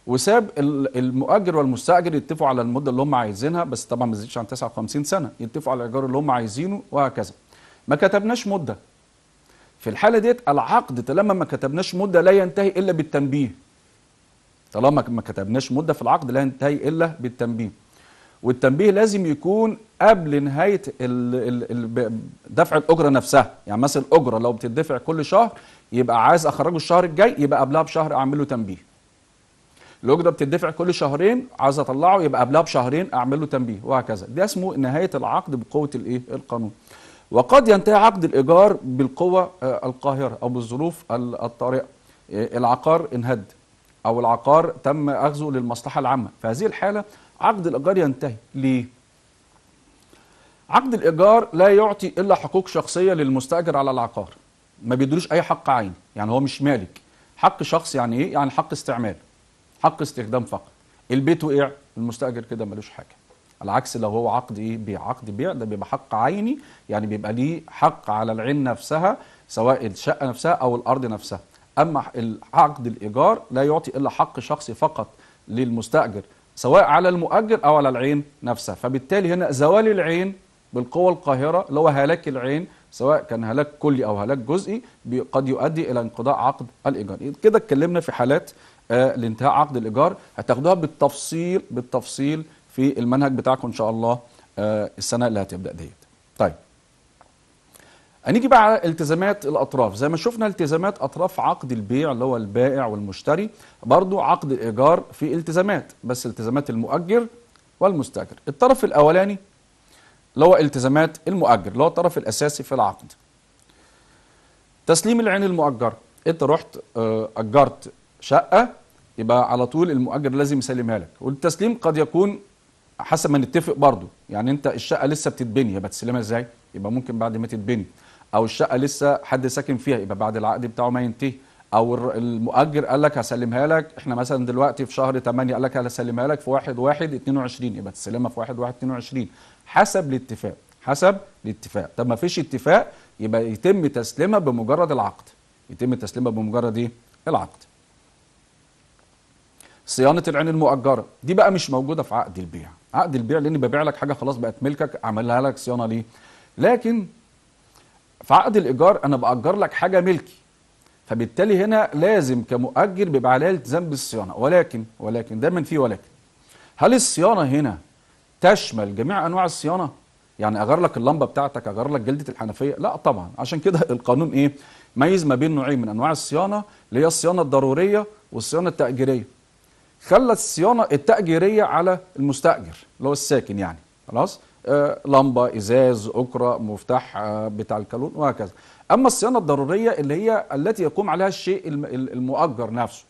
وساب المؤجر والمستاجر يتفقوا على المده اللي هم عايزينها بس طبعا ما تزيدش عن 59 سنه يتفقوا على الايجار اللي هم عايزينه وهكذا ما كتبناش مده في الحالة ديت العقد طالما ما كتبناش مدة لا ينتهي إلا بالتنبيه طالما ما كتبناش مدة في العقد لا ينتهي إلا بالتنبيه والتنبيه لازم يكون قبل نهاية دفع الأجرة نفسها يعني مثلا الأجرة لو بتدفع كل شهر يبقى عايز أخرجه الشهر الجاي يبقى قبلها بشهر أعمله تنبيه الأجرة بتدفع كل شهرين عايز أطلعه يبقى قبلها بشهرين أعمله تنبيه وهكذا ده اسمه نهاية العقد بقوة الإيه القانون وقد ينتهي عقد الإيجار بالقوة آه، القاهرة أو بالظروف الطارئة آه، العقار انهد أو العقار تم أخذه للمصلحة العامة في هذه الحالة عقد الإيجار ينتهي ليه؟ عقد الإيجار لا يعطي إلا حقوق شخصية للمستأجر على العقار ما بيدلوش أي حق عيني يعني هو مش مالك حق شخص يعني إيه؟ يعني حق استعمال حق استخدام فقط البيت وقع المستأجر كده ملوش حاجة على عكس لو هو عقد ايه بعقد بيع ده بيبقى حق عيني يعني بيبقى ليه حق على العين نفسها سواء الشقه نفسها او الارض نفسها اما عقد الايجار لا يعطي الا حق شخصي فقط للمستاجر سواء على المؤجر او على العين نفسها فبالتالي هنا زوال العين بالقوه القاهره اللي هو هلاك العين سواء كان هلاك كلي او هلاك جزئي قد يؤدي الى انقضاء عقد الايجار إيه كده اتكلمنا في حالات آه لانتهاء عقد الايجار هتاخدوها بالتفصيل بالتفصيل في المنهج بتاعكم ان شاء الله آه، السنه اللي هتبدا ديت طيب هنيجي بقى على التزامات الاطراف زي ما شفنا التزامات اطراف عقد البيع اللي هو البائع والمشتري برضو عقد الايجار في التزامات بس التزامات المؤجر والمستاجر الطرف الاولاني اللي هو التزامات المؤجر اللي هو الطرف الاساسي في العقد تسليم العين المؤجر انت رحت آه، اجرت شقه يبقى على طول المؤجر لازم يسلمها لك والتسليم قد يكون حسب ما نتفق برضو يعني انت الشقه لسه بتتبني يبقى تسلمها ازاي يبقى ممكن بعد ما تتبني او الشقه لسه حد ساكن فيها يبقى بعد العقد بتاعه ما ينتهي او المؤجر قال لك هسلمها لك احنا مثلا دلوقتي في شهر 8 قال لك هسلمها لك في 1 1 22 يبقى تسلمها في 1 1 22 حسب الاتفاق حسب الاتفاق طب ما فيش اتفاق يبقى يتم تسليمها بمجرد العقد يتم تسليمها بمجرد ايه العقد صيانه العين المؤجره دي بقى مش موجوده في عقد البيع عقد البيع لاني ببيع لك حاجه خلاص بقت ملكك عملها لك صيانه ليه لكن في عقد الايجار انا باجر لك حاجه ملكي فبالتالي هنا لازم كمؤجر بيبقى عليه التزام بالصيانه ولكن ولكن دايما في ولكن هل الصيانه هنا تشمل جميع انواع الصيانه يعني اغير لك اللمبه بتاعتك اغير لك جلده الحنفيه لا طبعا عشان كده القانون ايه ميز ما بين نوعين من انواع الصيانه اللي هي الصيانه الضروريه والصيانه التاجيريه خلى الصيانه التاجيريه على المستاجر اللي هو الساكن يعني خلاص آه لمبه ازاز اكره مفتاح آه بتاع الكالون وهكذا اما الصيانه الضروريه اللي هي التي يقوم عليها الشيء المؤجر نفسه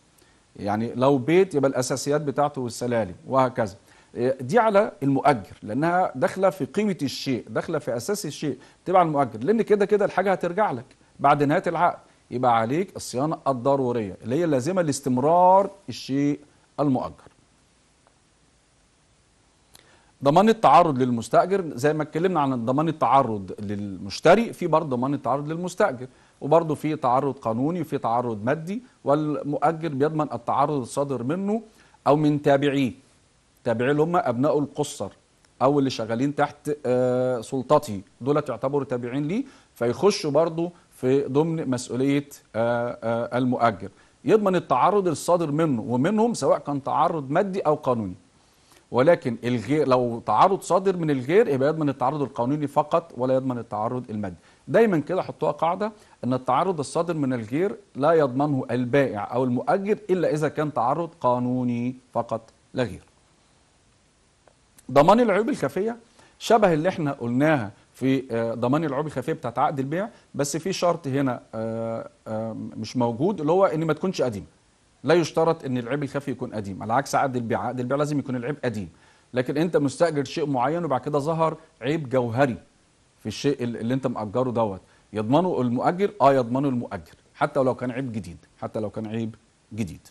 يعني لو بيت يبقى الاساسيات بتاعته والسلالم وهكذا آه، دي على المؤجر لانها داخله في قيمه الشيء داخله في اساس الشيء تبع المؤجر لان كده كده الحاجه هترجع لك بعد نهايه العقد يبقى عليك الصيانه الضروريه اللي هي لازمه لاستمرار الشيء المؤجر ضمان التعرض للمستأجر زي ما اتكلمنا عن ضمان التعرض للمشتري في برضه ضمان التعرض للمستأجر وبرضه في تعرض قانوني وفي تعرض مادي والمؤجر بيضمن التعرض الصادر منه أو من تابعيه تابعيه اللي هم أبناء القصر أو اللي شغالين تحت آه، سلطتي دول تعتبروا تابعين ليه فيخشوا برضه في ضمن مسؤولية آه، آه، المؤجر يضمن التعرض الصادر منه ومنهم سواء كان تعرض مادي او قانوني ولكن الغير لو تعرض صادر من الغير يبقى يضمن التعرض القانوني فقط ولا يضمن التعرض المادي دايما كده حطوها قاعده ان التعرض الصادر من الغير لا يضمنه البائع او المؤجر الا اذا كان تعرض قانوني فقط لا غير ضمان العيوب الكافيه شبه اللي احنا قلناها في آه، ضمان العروض الخفيه بتاعت عقد البيع بس في شرط هنا آه، آه، مش موجود اللي هو ان ما تكونش قديمه لا يشترط ان العيب الخفي يكون قديم على عكس عقد البيع عقد البيع لازم يكون العيب قديم لكن انت مستاجر شيء معين وبعد كده ظهر عيب جوهري في الشيء اللي انت ماجره دوت يضمنه المؤجر اه يضمنه المؤجر حتى لو كان عيب جديد حتى لو كان عيب جديد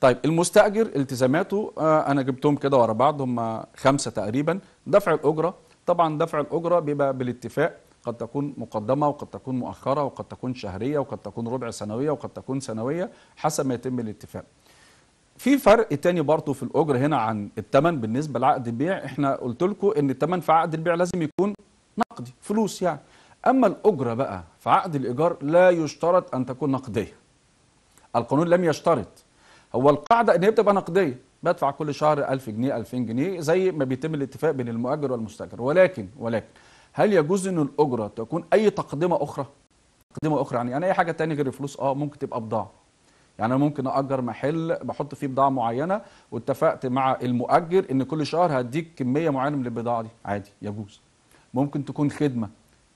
طيب المستاجر التزاماته آه، انا جبتهم كده ورا بعض هم خمسه تقريبا دفع الاجره طبعا دفع الاجره بيبقى بالاتفاق قد تكون مقدمه وقد تكون مؤخره وقد تكون شهريه وقد تكون ربع سنويه وقد تكون سنويه حسب ما يتم الاتفاق في فرق تاني برضه في الاجر هنا عن الثمن بالنسبه لعقد البيع احنا قلت لكم ان الثمن في عقد البيع لازم يكون نقدي فلوس يعني اما الاجره بقى في عقد الايجار لا يشترط ان تكون نقديه القانون لم يشترط هو القاعده ان هي بتبقى نقديه بدفع كل شهر 1000 جنيه 2000 جنيه زي ما بيتم الاتفاق بين المؤجر والمستاجر ولكن ولكن هل يجوز ان الاجره تكون اي تقدمه اخرى تقدمه اخرى يعني انا يعني اي حاجه ثانيه غير الفلوس اه ممكن تبقى بضاعه يعني انا ممكن اجر محل بحط فيه بضاعه معينه واتفقت مع المؤجر ان كل شهر هديك كميه معينه من البضاعه دي عادي يجوز ممكن تكون خدمه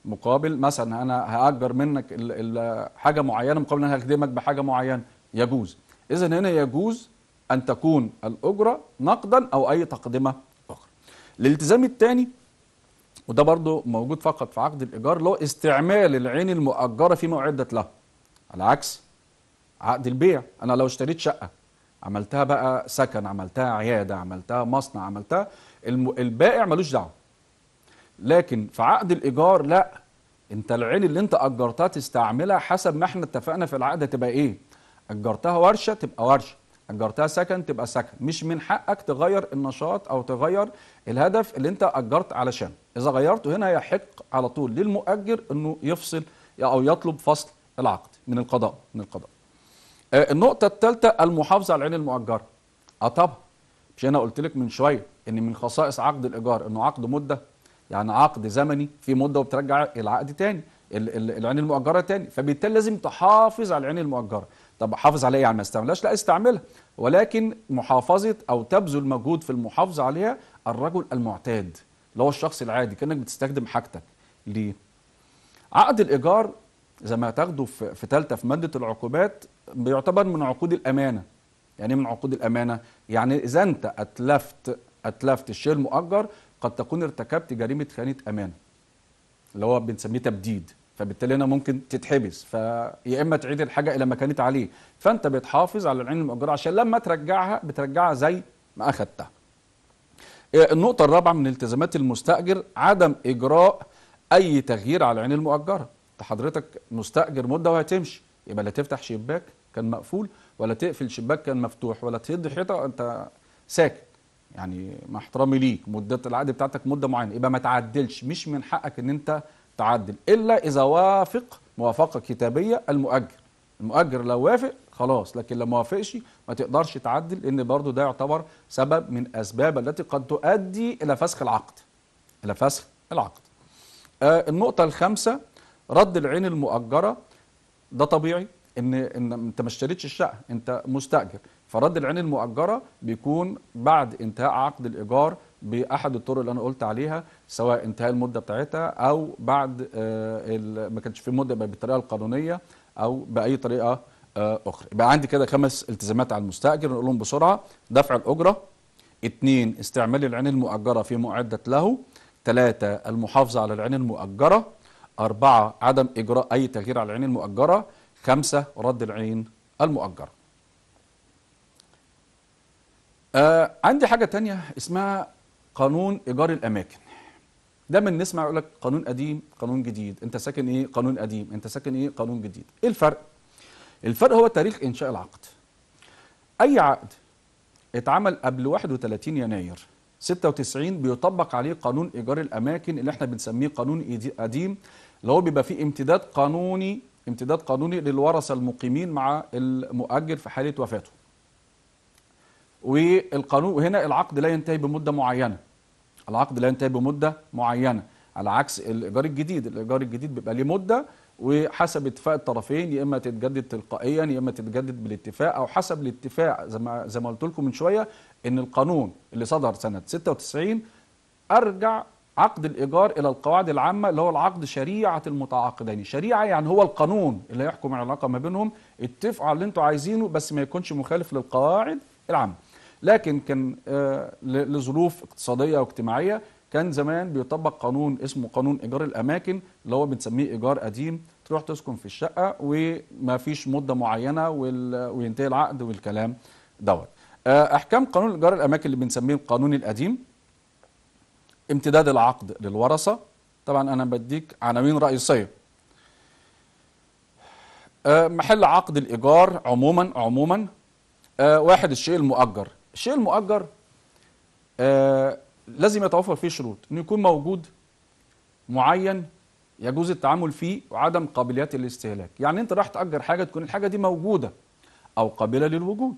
مقابل مثلا انا هاجر منك حاجه معينه مقابل ان انا هخدمك بحاجه معينه يجوز إذا هنا يجوز أن تكون الأجرة نقدا أو أي تقدمة أخرى الالتزام الثاني وده برضه موجود فقط في عقد الإيجار اللي هو استعمال العين المؤجرة فيما أعدت له على عكس عقد البيع أنا لو اشتريت شقة عملتها بقى سكن عملتها عيادة عملتها مصنع عملتها الم... البائع ملوش دعوة لكن في عقد الإيجار لا انت العين اللي انت أجرتها تستعملها حسب ما احنا اتفقنا في العقد هتبقى ايه اجرتها ورشه تبقى ورشه اجرتها سكن تبقى سكن مش من حقك تغير النشاط او تغير الهدف اللي انت اجرت علشان اذا غيرته هنا يحق على طول للمؤجر انه يفصل او يطلب فصل العقد من القضاء من القضاء آه، النقطه الثالثه المحافظه على العين المؤجره اه طبعا مش انا قلت لك من شويه ان من خصائص عقد الايجار انه عقد مده يعني عقد زمني في مده وبترجع العقد تاني العين المؤجره تاني فبالتالي لازم تحافظ على العين المؤجره طب حافظ عليها يعني ما استعملهاش لا استعملها ولكن محافظه او تبذل مجهود في المحافظه عليها الرجل المعتاد اللي هو الشخص العادي كانك بتستخدم حاجتك ليه عقد الايجار زي ما هتاخده في ثالثه في ماده العقوبات بيعتبر من عقود الامانه يعني إيه من عقود الامانه يعني اذا انت اتلفت اتلفت الشيء المؤجر قد تكون ارتكبت جريمه خيانه امانه اللي هو بنسميه تبديد فبالتالي هنا ممكن تتحبس فيا اما تعيد الحاجه الى ما كانت عليه فانت بتحافظ على العين المؤجره عشان لما ترجعها بترجعها زي ما اخذتها آه، النقطة الرابعة من التزامات المستأجر عدم إجراء أي تغيير على العين المؤجرة أنت حضرتك مستأجر مدة وهتمشي يبقى لا تفتح شباك كان مقفول ولا تقفل شباك كان مفتوح ولا تهد حيطة أنت ساكت يعني مع احترامي ليك مدة العقد بتاعتك مدة معينة يبقى ما تعدلش مش من حقك إن أنت تعدل إلا إذا وافق موافقة كتابية المؤجر المؤجر لو وافق خلاص لكن لو ما وافقش ما تقدرش تعدل لأن برضو ده يعتبر سبب من أسباب التي قد تؤدي إلى فسخ العقد إلى فسخ العقد آه النقطة الخامسة رد العين المؤجرة ده طبيعي ان ان انت ما اشتريتش الشقه انت مستاجر فرد العين المؤجره بيكون بعد انتهاء عقد الايجار باحد الطرق اللي انا قلت عليها سواء انتهاء المده بتاعتها او بعد آه، ما كانش في مده بالطريقه القانونيه او باي طريقه آه، اخرى يبقى عندي كده خمس التزامات على المستاجر نقول لهم بسرعه دفع الاجره اثنين استعمال العين المؤجره في معدة له ثلاثة المحافظة على العين المؤجرة أربعة عدم إجراء أي تغيير على العين المؤجرة خمسة رد العين المؤجرة آه عندي حاجة تانية اسمها قانون ايجار الاماكن دايما نسمع يقول لك قانون قديم قانون جديد انت ساكن ايه قانون قديم انت ساكن ايه قانون جديد ايه الفرق الفرق هو تاريخ انشاء العقد اي عقد اتعمل قبل 31 يناير 96 بيطبق عليه قانون ايجار الاماكن اللي احنا بنسميه قانون قديم اللي هو بيبقى فيه امتداد قانوني امتداد قانوني للورثه المقيمين مع المؤجر في حاله وفاته والقانون وهنا العقد لا ينتهي بمده معينه العقد لا ينتهي بمده معينه على عكس الايجار الجديد الايجار الجديد بيبقى ليه مده وحسب اتفاق الطرفين يا اما تتجدد تلقائيا يا اما تتجدد بالاتفاق او حسب الاتفاق زي ما زي ما قلت لكم من شويه ان القانون اللي صدر سنه 96 ارجع عقد الايجار الى القواعد العامه اللي هو العقد شريعه المتعاقدين شريعه يعني هو القانون اللي هيحكم العلاقه ما بينهم اتفقوا على اللي انتوا عايزينه بس ما يكونش مخالف للقواعد العامه لكن كان آه، لظروف اقتصادية واجتماعية كان زمان بيطبق قانون اسمه قانون إيجار الأماكن اللي هو بنسميه إيجار قديم تروح تسكن في الشقة وما فيش مدة معينة وينتهي العقد والكلام دوت آه، أحكام قانون إيجار الأماكن اللي بنسميه القانون القديم امتداد العقد للورثة طبعا أنا بديك عناوين رئيسية آه، محل عقد الإيجار عموما عموما واحد الشيء المؤجر الشيء المؤجر آه لازم يتوفر فيه شروط انه يكون موجود معين يجوز التعامل فيه وعدم قابليه الاستهلاك يعني انت راح تاجر حاجه تكون الحاجه دي موجوده او قابله للوجود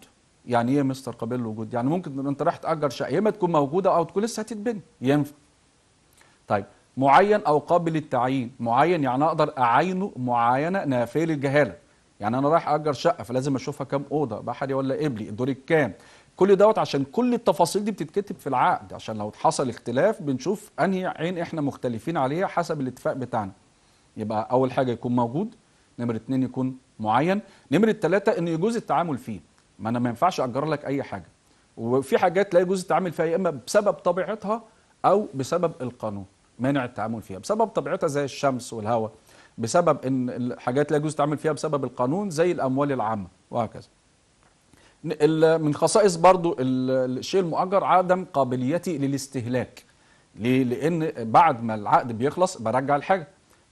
يعني ايه مستر قابله للوجود يعني ممكن انت راح تاجر شقه يا اما تكون موجوده او تكون لسه هتتبني ينفع طيب معين او قابل للتعيين معين يعني اقدر اعينه معاينه نافيه للجهاله يعني انا رايح اجر شقه فلازم اشوفها كام اوضه بحري ولا قبلي الدور الكام كل دوت عشان كل التفاصيل دي بتتكتب في العقد عشان لو حصل اختلاف بنشوف انهي عين احنا مختلفين عليها حسب الاتفاق بتاعنا يبقى اول حاجه يكون موجود نمره اتنين يكون معين نمره ثلاثة انه يجوز التعامل فيه ما انا ما ينفعش اجر لك اي حاجه وفي حاجات لا يجوز التعامل فيها يا اما بسبب طبيعتها او بسبب القانون مانع التعامل فيها بسبب طبيعتها زي الشمس والهواء بسبب ان الحاجات لا يجوز التعامل فيها بسبب القانون زي الاموال العامه وهكذا من خصائص برضو الشيء المؤجر عدم قابليتي للاستهلاك ليه؟ لان بعد ما العقد بيخلص برجع الحاجه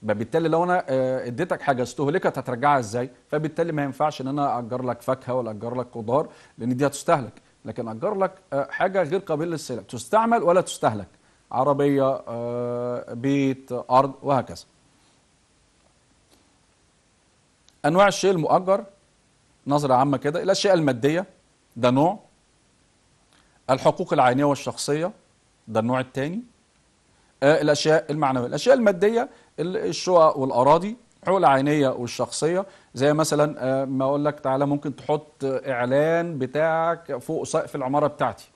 فبالتالي لو انا آه، اديتك حاجه استهلكت هترجعها ازاي فبالتالي ما ينفعش ان انا اجر لك فاكهه ولا اجر لك خضار لان دي هتستهلك لكن اجر لك آه، حاجه غير قابله للاستهلاك تستعمل ولا تستهلك عربيه آه، بيت ارض وهكذا انواع الشيء المؤجر نظرة عامة كده الأشياء المادية ده نوع الحقوق العينية والشخصية ده النوع الثاني آه، الأشياء المعنوية الأشياء المادية الشقق والأراضي حقوق العينية والشخصية زي مثلا آه، ما أقول لك تعالى ممكن تحط إعلان بتاعك فوق سقف العمارة بتاعتي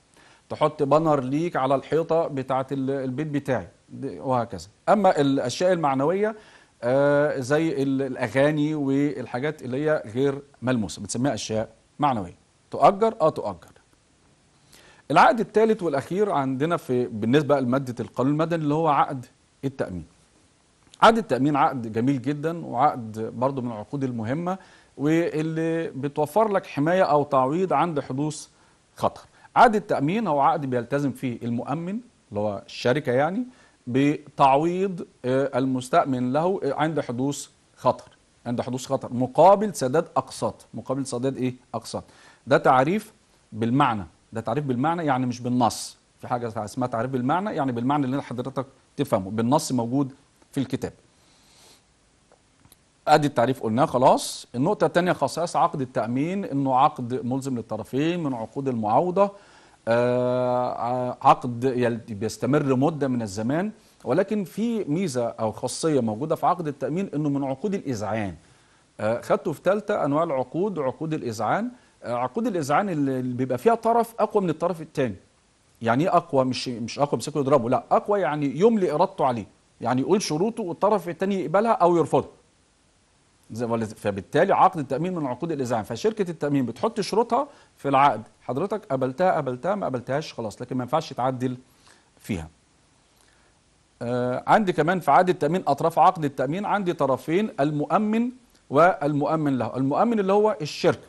تحط بانر ليك على الحيطة بتاعت البيت بتاعي وهكذا أما الأشياء المعنوية آه، زي الاغاني والحاجات اللي هي غير ملموسه بنسميها اشياء معنويه تؤجر اه تؤجر العقد الثالث والاخير عندنا في بالنسبه لماده القانون المدني اللي هو عقد التامين عقد التامين عقد جميل جدا وعقد برضه من العقود المهمه واللي بتوفر لك حمايه او تعويض عند حدوث خطر عقد التامين هو عقد بيلتزم فيه المؤمن اللي هو الشركه يعني بتعويض آه، المستأمن له آه، عند حدوث خطر عند حدوث خطر مقابل سداد أقساط مقابل سداد إيه أقساط ده تعريف بالمعنى ده تعريف بالمعنى يعني مش بالنص في حاجة اسمها تعريف بالمعنى يعني بالمعنى اللي حضرتك تفهمه بالنص موجود في الكتاب ادي التعريف قلناه خلاص النقطة الثانية خصائص عقد التأمين انه عقد ملزم للطرفين من عقود المعاوضة آه، آه، عقد بيستمر مدة من الزمان ولكن في ميزة أو خاصية موجودة في عقد التأمين أنه من عقود الإذعان آه، خدته في ثالثة أنواع العقود عقود الإذعان عقود الإذعان اللي بيبقى فيها طرف أقوى من الطرف الثاني يعني ايه اقوى مش مش اقوى بسكه يضربه لا اقوى يعني يملي ارادته عليه يعني يقول شروطه والطرف الثاني يقبلها او يرفضها فبالتالي عقد التامين من عقود الاذاعه فشركه التامين بتحط شروطها في العقد حضرتك قبلتها قبلتها ما قبلتهاش خلاص لكن ما ينفعش تعدل فيها آه عندي كمان في عقد التامين اطراف عقد التامين عندي طرفين المؤمن والمؤمن له المؤمن اللي هو الشركه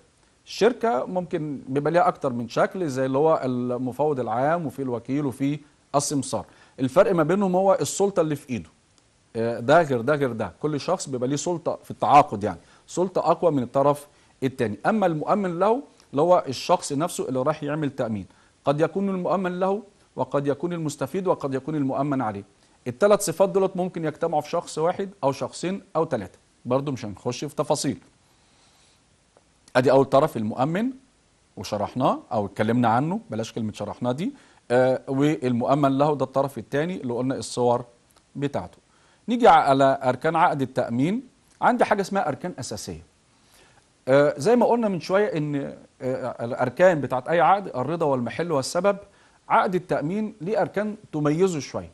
الشركه ممكن بيبقى ليها اكتر من شكل زي اللي هو المفوض العام وفي الوكيل وفي السمسار الفرق ما بينهم هو السلطه اللي في ايده ده غير ده غير ده كل شخص بيبقى ليه سلطه في التعاقد يعني سلطه اقوى من الطرف الثاني اما المؤمن له اللي هو الشخص نفسه اللي راح يعمل تامين قد يكون المؤمن له وقد يكون المستفيد وقد يكون المؤمن عليه الثلاث صفات دولت ممكن يجتمعوا في شخص واحد او شخصين او ثلاثه برضو مش هنخش في تفاصيل ادي اول طرف المؤمن وشرحناه او اتكلمنا عنه بلاش كلمه شرحناه دي آه والمؤمن له ده الطرف الثاني اللي قلنا الصور بتاعته نيجي على أركان عقد التأمين عندي حاجة اسمها أركان أساسية آه، زي ما قلنا من شوية أن آه، الأركان بتاعت أي عقد الرضا والمحل والسبب عقد التأمين ليه أركان تميزه شوية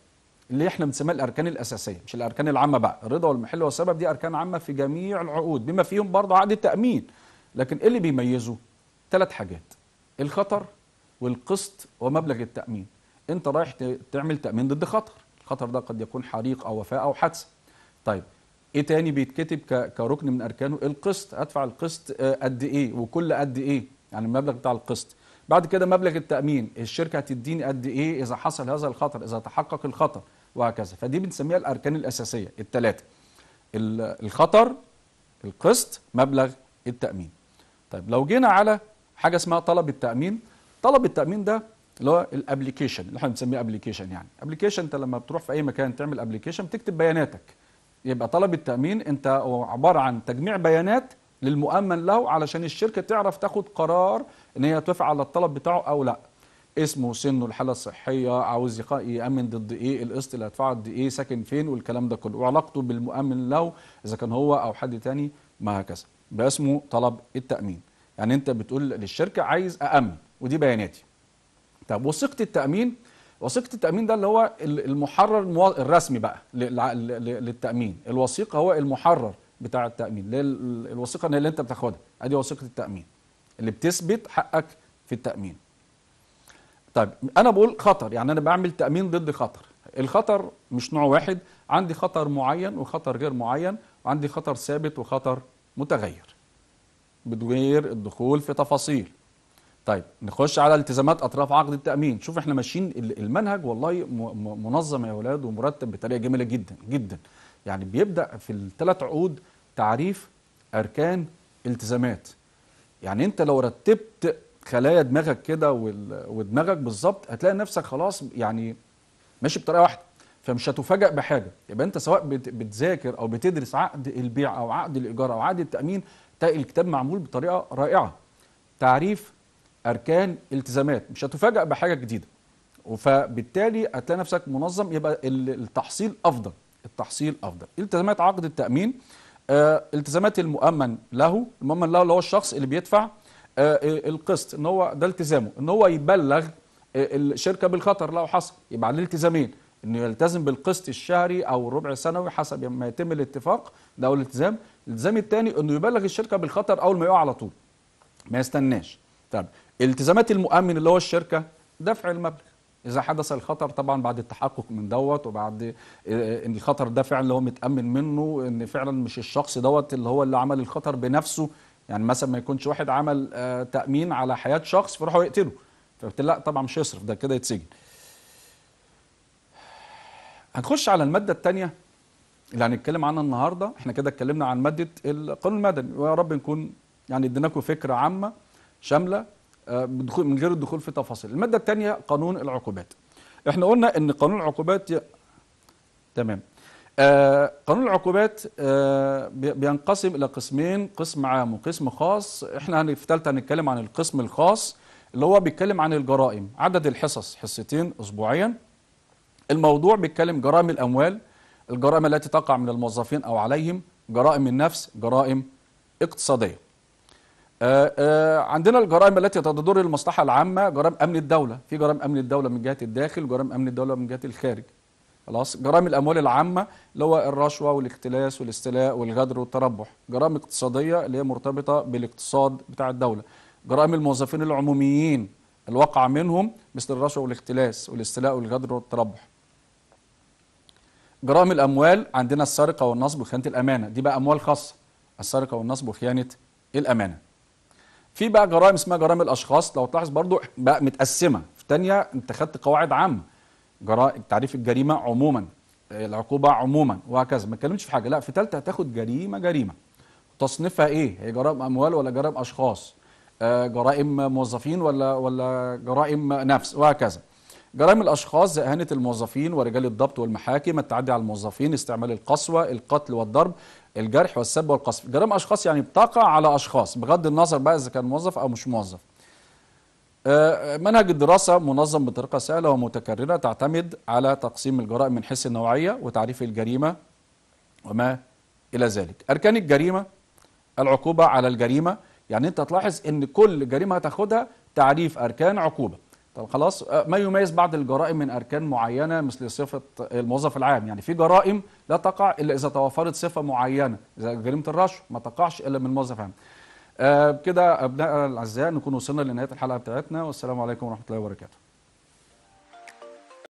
اللي احنا بنسميها الاركان الاساسيه مش الاركان العامه بقى الرضا والمحل والسبب دي اركان عامه في جميع العقود بما فيهم برضه عقد التامين لكن ايه اللي بيميزه ثلاث حاجات الخطر والقسط ومبلغ التامين انت رايح تعمل تامين ضد خطر الخطر ده قد يكون حريق او وفاه او حادثه طيب ايه تاني بيتكتب كركن من اركانه القسط ادفع القسط آه، قد ايه وكل قد ايه يعني المبلغ بتاع القسط بعد كده مبلغ التامين الشركه هتديني قد ايه اذا حصل هذا الخطر اذا تحقق الخطر وهكذا فدي بنسميها الاركان الاساسيه الثلاثه الخطر القسط مبلغ التامين طيب لو جينا على حاجه اسمها طلب التامين طلب التامين ده اللي هو الابلكيشن اللي احنا بنسميه ابلكيشن يعني ابلكيشن انت لما بتروح في اي مكان تعمل ابلكيشن بتكتب بياناتك يبقى طلب التامين انت هو عباره عن تجميع بيانات للمؤمن له علشان الشركه تعرف تاخد قرار ان هي توافق على الطلب بتاعه او لا اسمه سنه الحاله الصحيه عاوز يامن ضد ايه القسط اللي هدفعه قد ايه ساكن فين والكلام ده كله وعلاقته بالمؤمن له اذا كان هو او حد تاني ما هكذا باسمه اسمه طلب التامين يعني انت بتقول للشركه عايز اامن ودي بياناتي طب وثيقه التامين وثيقه التامين ده اللي هو المحرر الرسمي بقى للتامين الوثيقه هو المحرر بتاع التامين الوثيقه اللي انت بتاخدها ادي وثيقه التامين اللي بتثبت حقك في التامين طيب انا بقول خطر يعني انا بعمل تامين ضد خطر الخطر مش نوع واحد عندي خطر معين وخطر غير معين وعندي خطر ثابت وخطر متغير بدون الدخول في تفاصيل طيب نخش على التزامات اطراف عقد التامين شوف احنا ماشيين المنهج والله منظم يا اولاد ومرتب بطريقه جميله جدا جدا يعني بيبدا في الثلاث عقود تعريف اركان التزامات يعني انت لو رتبت خلايا دماغك كده ودماغك بالظبط هتلاقي نفسك خلاص يعني ماشي بطريقه واحده فمش هتفاجئ بحاجه يبقى انت سواء بتذاكر او بتدرس عقد البيع او عقد الايجار او عقد التامين تلاقي الكتاب معمول بطريقه رائعه تعريف اركان التزامات مش هتفاجئ بحاجه جديده فبالتالي هتلاقي نفسك منظم يبقى التحصيل افضل التحصيل افضل التزامات عقد التامين آه التزامات المؤمن له المؤمن له اللي هو الشخص اللي بيدفع آه القسط ان هو ده التزامه ان هو يبلغ آه، الشركه بالخطر لو حصل يبقى عليه التزامين انه يلتزم بالقسط الشهري او الربع السنوي حسب ما يتم الاتفاق ده هو الالتزام الالتزام الثاني انه يبلغ الشركه بالخطر اول ما يقع على طول ما يستناش طيب التزامات المؤمن اللي هو الشركه دفع المبلغ اذا حدث الخطر طبعا بعد التحقق من دوت وبعد آه، ان الخطر ده فعلا هو متامن منه ان فعلا مش الشخص دوت اللي هو اللي عمل الخطر بنفسه يعني مثلا ما يكونش واحد عمل آه، تامين على حياه شخص فراح يقتله لا طبعا مش هيصرف ده كده يتسجن هنخش على الماده الثانيه اللي هنتكلم عنها النهارده احنا كده اتكلمنا عن ماده القانون المدني ويا رب نكون يعني اديناكم فكره عامه شامله آه، من غير الدخول في تفاصيل الماده الثانيه قانون العقوبات احنا قلنا ان قانون العقوبات ي... تمام آه قانون العقوبات آه بينقسم الى قسمين قسم عام وقسم خاص احنا في ثالثه هنتكلم عن القسم الخاص اللي هو بيتكلم عن الجرائم عدد الحصص حصتين اسبوعيا الموضوع بيتكلم جرائم الاموال الجرائم التي تقع من الموظفين او عليهم جرائم النفس جرائم اقتصاديه آه، آه، عندنا الجرائم التي تضر المصلحة العامة جرائم أمن الدولة في جرائم أمن الدولة من جهة الداخل جرائم أمن الدولة من جهة الخارج خلاص جرائم الأموال العامة اللي هو الرشوة والاختلاس والاستيلاء والغدر والتربح جرائم اقتصادية اللي هي مرتبطة بالاقتصاد بتاع الدولة جرائم الموظفين العموميين الواقع منهم مثل الرشوة والاختلاس والاستيلاء والغدر والتربح جرائم الأموال عندنا السرقة والنصب وخيانة الأمانة دي بقى أموال خاصة السرقة والنصب وخيانة الأمانة في بقى جرائم اسمها جرائم الاشخاص لو تلاحظ برضو بقى متقسمه في ثانيه انت خدت قواعد عامه جرائم تعريف الجريمه عموما العقوبه عموما وهكذا ما اتكلمتش في حاجه لا في ثالثه هتاخد جريمه جريمه تصنيفها ايه هي جرائم اموال ولا جرائم اشخاص آه، جرائم موظفين ولا ولا جرائم نفس وهكذا جرائم الاشخاص زي اهانه الموظفين ورجال الضبط والمحاكم التعدي على الموظفين استعمال القسوه القتل والضرب الجرح والسب والقصف جرائم اشخاص يعني بتقع على اشخاص بغض النظر بقى اذا كان موظف او مش موظف آه، آه، منهج الدراسة منظم بطريقة سهلة ومتكررة تعتمد على تقسيم الجرائم من حيث النوعية وتعريف الجريمة وما إلى ذلك أركان الجريمة العقوبة على الجريمة يعني أنت تلاحظ أن كل جريمة هتاخدها تعريف أركان عقوبة طب خلاص آه، ما يميز بعض الجرائم من اركان معينه مثل صفه الموظف العام يعني في جرائم لا تقع الا اذا توفرت صفه معينه زي جريمه الرشوه ما تقعش الا من موظف عام آه، كده ابنائنا الاعزاء نكون وصلنا لنهايه الحلقه بتاعتنا والسلام عليكم ورحمه الله وبركاته